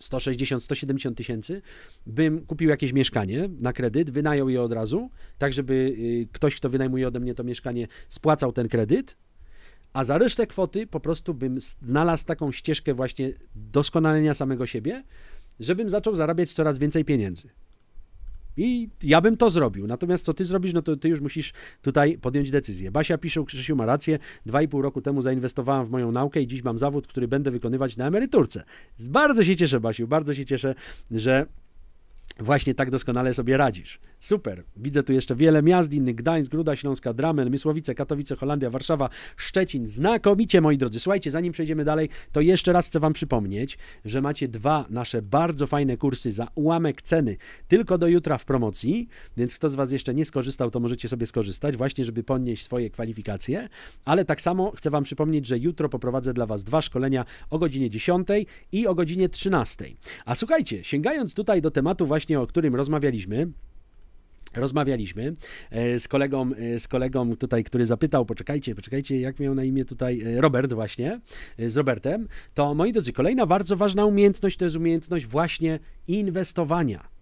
160-170 tysięcy, bym kupił jakieś mieszkanie na kredyt, wynajął je od razu, tak żeby y, ktoś, kto wynajmuje ode mnie to mieszkanie, spłacał ten kredyt, a za resztę kwoty po prostu bym znalazł taką ścieżkę właśnie doskonalenia samego siebie, żebym zaczął zarabiać coraz więcej pieniędzy. I ja bym to zrobił. Natomiast co ty zrobisz, no to ty już musisz tutaj podjąć decyzję. Basia pisze, Krzysiu ma rację, dwa i pół roku temu zainwestowałam w moją naukę i dziś mam zawód, który będę wykonywać na emeryturce. Bardzo się cieszę, Basiu, bardzo się cieszę, że właśnie tak doskonale sobie radzisz. Super. Widzę tu jeszcze wiele miast innych. Gdańsk, Gruda Śląska, Dramel, Mysłowice, Katowice, Holandia, Warszawa, Szczecin. Znakomicie, moi drodzy. Słuchajcie, zanim przejdziemy dalej, to jeszcze raz chcę wam przypomnieć, że macie dwa nasze bardzo fajne kursy za ułamek ceny tylko do jutra w promocji, więc kto z was jeszcze nie skorzystał, to możecie sobie skorzystać właśnie, żeby podnieść swoje kwalifikacje, ale tak samo chcę wam przypomnieć, że jutro poprowadzę dla was dwa szkolenia o godzinie 10 i o godzinie 13. A słuchajcie, sięgając tutaj do tematu właśnie, o którym rozmawialiśmy, Rozmawialiśmy e, z kolegą, e, z kolegą tutaj, który zapytał, poczekajcie, poczekajcie, jak miał na imię tutaj e, Robert właśnie, z Robertem, to moi drodzy, kolejna bardzo ważna umiejętność to jest umiejętność właśnie inwestowania.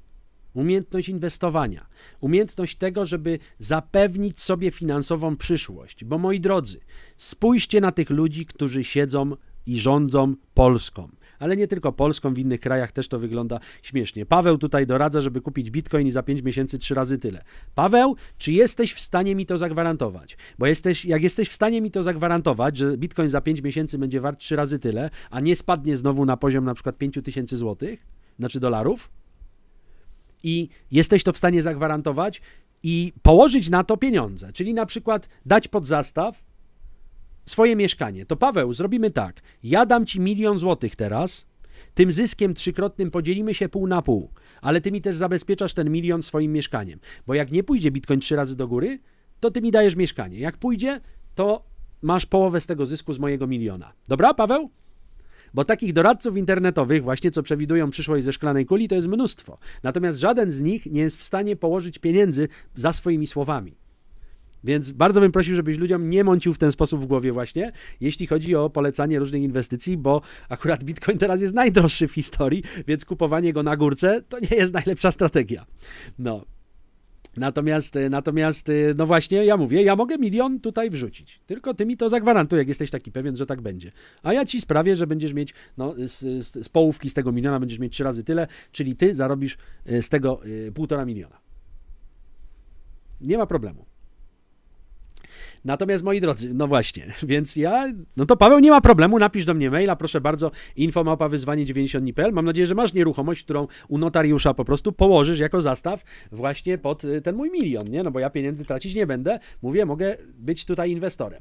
Umiejętność inwestowania, umiejętność tego, żeby zapewnić sobie finansową przyszłość. Bo moi drodzy, spójrzcie na tych ludzi, którzy siedzą i rządzą Polską ale nie tylko Polską, w innych krajach też to wygląda śmiesznie. Paweł tutaj doradza, żeby kupić bitcoin i za 5 miesięcy trzy razy tyle. Paweł, czy jesteś w stanie mi to zagwarantować? Bo jesteś, jak jesteś w stanie mi to zagwarantować, że bitcoin za 5 miesięcy będzie wart trzy razy tyle, a nie spadnie znowu na poziom na przykład 5 tysięcy złotych, znaczy dolarów, i jesteś to w stanie zagwarantować i położyć na to pieniądze, czyli na przykład dać pod zastaw swoje mieszkanie, to Paweł, zrobimy tak. Ja dam ci milion złotych teraz, tym zyskiem trzykrotnym podzielimy się pół na pół, ale ty mi też zabezpieczasz ten milion swoim mieszkaniem. Bo jak nie pójdzie bitcoin trzy razy do góry, to ty mi dajesz mieszkanie. Jak pójdzie, to masz połowę z tego zysku z mojego miliona. Dobra, Paweł? Bo takich doradców internetowych, właśnie co przewidują przyszłość ze szklanej kuli, to jest mnóstwo. Natomiast żaden z nich nie jest w stanie położyć pieniędzy za swoimi słowami. Więc bardzo bym prosił, żebyś ludziom nie mącił w ten sposób w głowie właśnie, jeśli chodzi o polecanie różnych inwestycji, bo akurat Bitcoin teraz jest najdroższy w historii, więc kupowanie go na górce to nie jest najlepsza strategia. No. Natomiast, natomiast, no właśnie, ja mówię, ja mogę milion tutaj wrzucić, tylko ty mi to zagwarantuj, jak jesteś taki pewien, że tak będzie. A ja ci sprawię, że będziesz mieć, no, z, z, z połówki z tego miliona będziesz mieć trzy razy tyle, czyli ty zarobisz e, z tego e, półtora miliona. Nie ma problemu. Natomiast moi drodzy, no właśnie, więc ja, no to Paweł nie ma problemu, napisz do mnie maila, proszę bardzo, infomapa wyzwanie 90.pl. Mam nadzieję, że masz nieruchomość, którą u notariusza po prostu położysz jako zastaw właśnie pod y, ten mój milion, nie? No bo ja pieniędzy tracić nie będę. Mówię, mogę być tutaj inwestorem.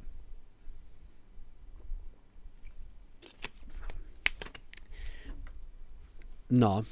No.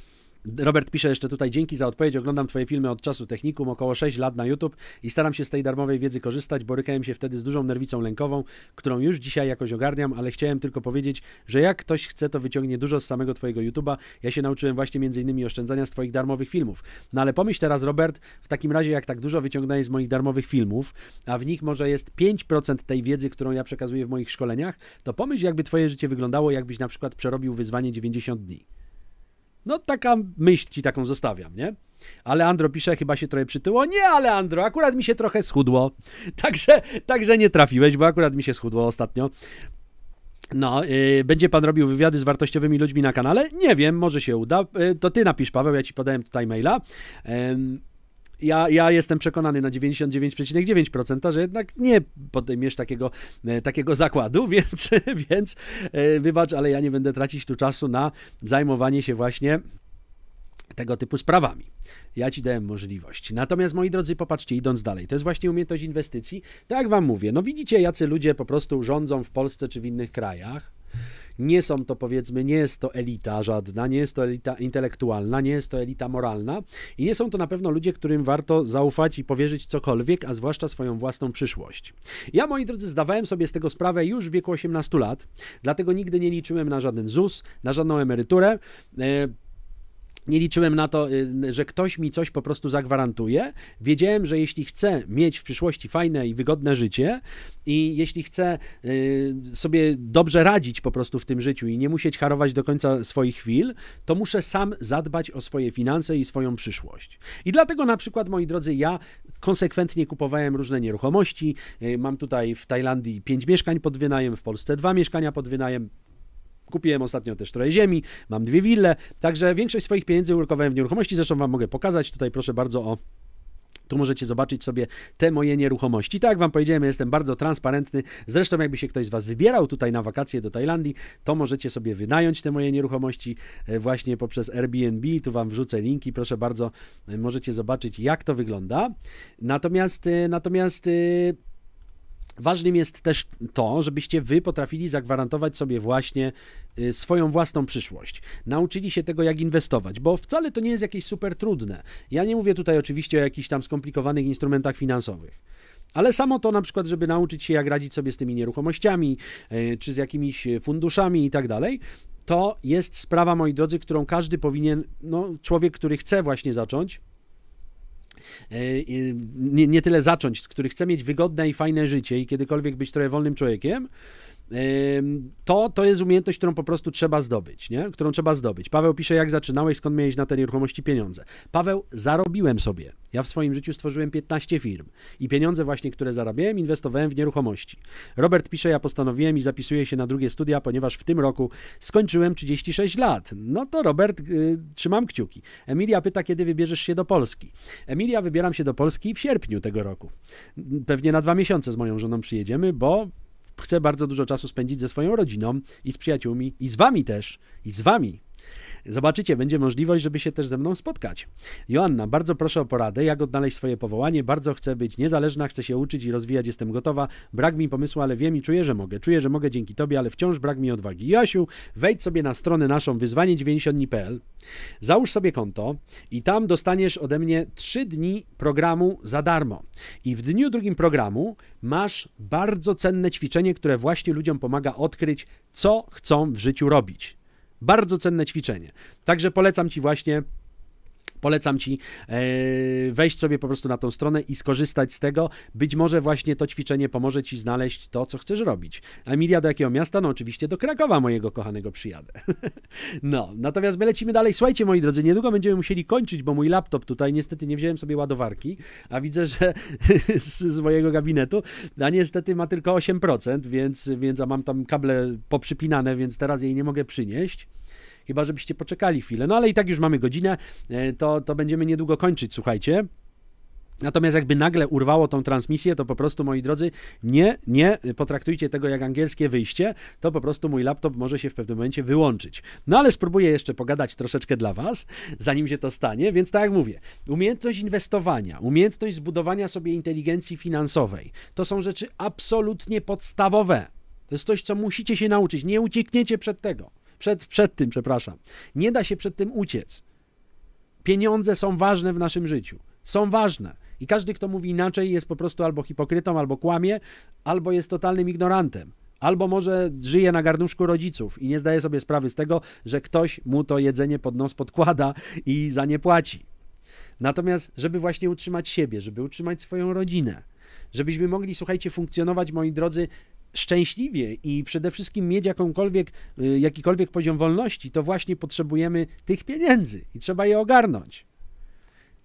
Robert pisze jeszcze tutaj, dzięki za odpowiedź, oglądam Twoje filmy od czasu technikum, około 6 lat na YouTube i staram się z tej darmowej wiedzy korzystać, borykałem się wtedy z dużą nerwicą lękową, którą już dzisiaj jakoś ogarniam, ale chciałem tylko powiedzieć, że jak ktoś chce, to wyciągnie dużo z samego Twojego YouTube'a. Ja się nauczyłem właśnie między innymi oszczędzania z Twoich darmowych filmów. No ale pomyśl teraz, Robert, w takim razie jak tak dużo wyciągnąłeś z moich darmowych filmów, a w nich może jest 5% tej wiedzy, którą ja przekazuję w moich szkoleniach, to pomyśl jakby Twoje życie wyglądało, jakbyś na przykład przerobił wyzwanie 90 dni. No taka myśl ci taką zostawiam, nie? Ale Andro pisze, chyba się trochę przytyło. Nie, Ale Andro, akurat mi się trochę schudło. Także, także nie trafiłeś, bo akurat mi się schudło ostatnio. No, yy, będzie pan robił wywiady z wartościowymi ludźmi na kanale? Nie wiem, może się uda. Yy, to ty napisz, Paweł, ja ci podałem tutaj maila. Yy, ja, ja jestem przekonany na 99,9%, że jednak nie podejmiesz takiego, e, takiego zakładu, więc, więc e, wybacz, ale ja nie będę tracić tu czasu na zajmowanie się właśnie tego typu sprawami. Ja ci dałem możliwość. Natomiast moi drodzy, popatrzcie, idąc dalej, to jest właśnie umiejętność inwestycji. Tak jak wam mówię, no widzicie, jacy ludzie po prostu rządzą w Polsce czy w innych krajach nie są to powiedzmy, nie jest to elita żadna, nie jest to elita intelektualna, nie jest to elita moralna i nie są to na pewno ludzie, którym warto zaufać i powierzyć cokolwiek, a zwłaszcza swoją własną przyszłość. Ja, moi drodzy, zdawałem sobie z tego sprawę już w wieku 18 lat, dlatego nigdy nie liczyłem na żaden ZUS, na żadną emeryturę. E, nie liczyłem na to, y, że ktoś mi coś po prostu zagwarantuje. Wiedziałem, że jeśli chcę mieć w przyszłości fajne i wygodne życie i jeśli chcę y, sobie dobrze radzić po prostu w tym życiu i nie musieć harować do końca swoich chwil, to muszę sam zadbać o swoje finanse i swoją przyszłość. I dlatego na przykład, moi drodzy, ja konsekwentnie kupowałem różne nieruchomości. Y, mam tutaj w Tajlandii pięć mieszkań pod wynajem, w Polsce dwa mieszkania pod wynajem. Kupiłem ostatnio też trochę ziemi, mam dwie wille, także większość swoich pieniędzy ulokowałem w nieruchomości, zresztą wam mogę pokazać, tutaj proszę bardzo o tu możecie zobaczyć sobie te moje nieruchomości. Tak jak wam powiedziałem, jestem bardzo transparentny. Zresztą jakby się ktoś z was wybierał tutaj na wakacje do Tajlandii, to możecie sobie wynająć te moje nieruchomości e, właśnie poprzez Airbnb. Tu wam wrzucę linki, proszę bardzo, e, możecie zobaczyć jak to wygląda. Natomiast e, natomiast Ważnym jest też to, żebyście wy potrafili zagwarantować sobie właśnie y, swoją własną przyszłość. Nauczyli się tego, jak inwestować, bo wcale to nie jest jakieś super trudne. Ja nie mówię tutaj oczywiście o jakichś tam skomplikowanych instrumentach finansowych. Ale samo to na przykład, żeby nauczyć się, jak radzić sobie z tymi nieruchomościami, y, czy z jakimiś y, funduszami i tak dalej, to jest sprawa, moi drodzy, którą każdy powinien, no, człowiek, który chce właśnie zacząć, E, e, nie, nie tyle zacząć, który chce mieć wygodne i fajne życie i kiedykolwiek być trochę wolnym człowiekiem, to, to jest umiejętność, którą po prostu trzeba zdobyć, nie? którą trzeba zdobyć. Paweł pisze, jak zaczynałeś, skąd miałeś na te nieruchomości pieniądze. Paweł, zarobiłem sobie. Ja w swoim życiu stworzyłem 15 firm i pieniądze właśnie, które zarabiałem, inwestowałem w nieruchomości. Robert pisze, ja postanowiłem i zapisuję się na drugie studia, ponieważ w tym roku skończyłem 36 lat. No to Robert, yy, trzymam kciuki. Emilia pyta, kiedy wybierzesz się do Polski. Emilia, wybieram się do Polski w sierpniu tego roku. Pewnie na dwa miesiące z moją żoną przyjedziemy, bo chcę bardzo dużo czasu spędzić ze swoją rodziną i z przyjaciółmi i z wami też, i z wami, Zobaczycie, będzie możliwość, żeby się też ze mną spotkać. Joanna, bardzo proszę o poradę, jak odnaleźć swoje powołanie. Bardzo chcę być niezależna, chcę się uczyć i rozwijać, jestem gotowa. Brak mi pomysłu, ale wiem i czuję, że mogę. Czuję, że mogę dzięki Tobie, ale wciąż brak mi odwagi. Jasiu, wejdź sobie na stronę naszą wyzwanie 90pl załóż sobie konto i tam dostaniesz ode mnie 3 dni programu za darmo. I w dniu drugim programu masz bardzo cenne ćwiczenie, które właśnie ludziom pomaga odkryć, co chcą w życiu robić. Bardzo cenne ćwiczenie. Także polecam Ci właśnie Polecam ci e, wejść sobie po prostu na tą stronę i skorzystać z tego. Być może właśnie to ćwiczenie pomoże ci znaleźć to, co chcesz robić. Emilia, do jakiego miasta? No oczywiście do Krakowa, mojego kochanego przyjadę. no, natomiast my lecimy dalej. Słuchajcie, moi drodzy, niedługo będziemy musieli kończyć, bo mój laptop tutaj niestety nie wziąłem sobie ładowarki, a widzę, że z, mojego gabinetu, a niestety ma tylko 8%, więc, więc a mam tam kable poprzypinane, więc teraz jej nie mogę przynieść. Chyba, żebyście poczekali chwilę. No ale i tak już mamy godzinę, e, to, to będziemy niedługo kończyć, słuchajcie. Natomiast jakby nagle urwało tą transmisję, to po prostu, moi drodzy, nie, nie potraktujcie tego jak angielskie wyjście, to po prostu mój laptop może się w pewnym momencie wyłączyć. No ale spróbuję jeszcze pogadać troszeczkę dla Was, zanim się to stanie, więc tak jak mówię, umiejętność inwestowania, umiejętność zbudowania sobie inteligencji finansowej, to są rzeczy absolutnie podstawowe. To jest coś, co musicie się nauczyć, nie uciekniecie przed tego przed, przed tym, przepraszam. Nie da się przed tym uciec. Pieniądze są ważne w naszym życiu. Są ważne. I każdy, kto mówi inaczej, jest po prostu albo hipokrytą, albo kłamie, albo jest totalnym ignorantem. Albo może żyje na garnuszku rodziców i nie zdaje sobie sprawy z tego, że ktoś mu to jedzenie pod nos podkłada i za nie płaci. Natomiast, żeby właśnie utrzymać siebie, żeby utrzymać swoją rodzinę, żebyśmy mogli, słuchajcie, funkcjonować, moi drodzy, szczęśliwie i przede wszystkim mieć jakąkolwiek, y, jakikolwiek poziom wolności, to właśnie potrzebujemy tych pieniędzy i trzeba je ogarnąć.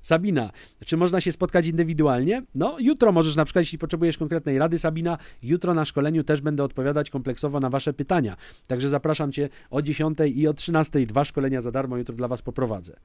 Sabina, czy można się spotkać indywidualnie? No, jutro możesz na przykład, jeśli potrzebujesz konkretnej rady, Sabina, jutro na szkoleniu też będę odpowiadać kompleksowo na Wasze pytania. Także zapraszam Cię o 10 i o 13. Dwa szkolenia za darmo jutro dla Was poprowadzę.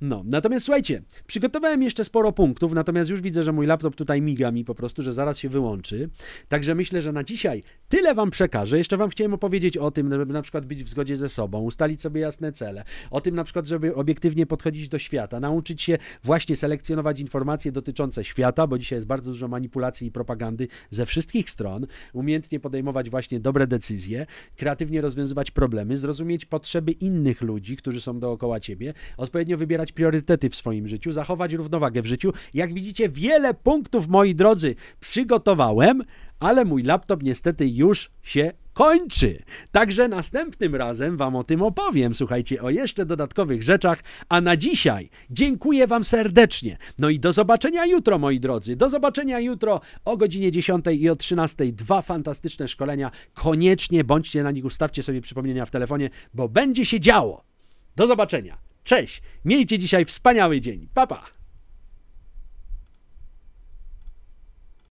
No, natomiast słuchajcie, przygotowałem jeszcze sporo punktów, natomiast już widzę, że mój laptop tutaj miga mi po prostu, że zaraz się wyłączy. Także myślę, że na dzisiaj tyle wam przekażę. Jeszcze wam chciałem opowiedzieć o tym, żeby na przykład być w zgodzie ze sobą, ustalić sobie jasne cele, o tym na przykład, żeby obiektywnie podchodzić do świata, nauczyć się właśnie selekcjonować informacje dotyczące świata, bo dzisiaj jest bardzo dużo manipulacji i propagandy ze wszystkich stron, umiejętnie podejmować właśnie dobre decyzje, kreatywnie rozwiązywać problemy, zrozumieć potrzeby innych ludzi, którzy są dookoła ciebie, odpowiednio wybierać priorytety w swoim życiu, zachować równowagę w życiu. Jak widzicie, wiele punktów, moi drodzy, przygotowałem, ale mój laptop niestety już się kończy. Także następnym razem Wam o tym opowiem, słuchajcie, o jeszcze dodatkowych rzeczach. A na dzisiaj dziękuję Wam serdecznie. No i do zobaczenia jutro, moi drodzy. Do zobaczenia jutro o godzinie 10 i o 13. Dwa fantastyczne szkolenia. Koniecznie bądźcie na nich, ustawcie sobie przypomnienia w telefonie, bo będzie się działo. Do zobaczenia. Cześć, miejcie dzisiaj wspaniały dzień. Pa, pa!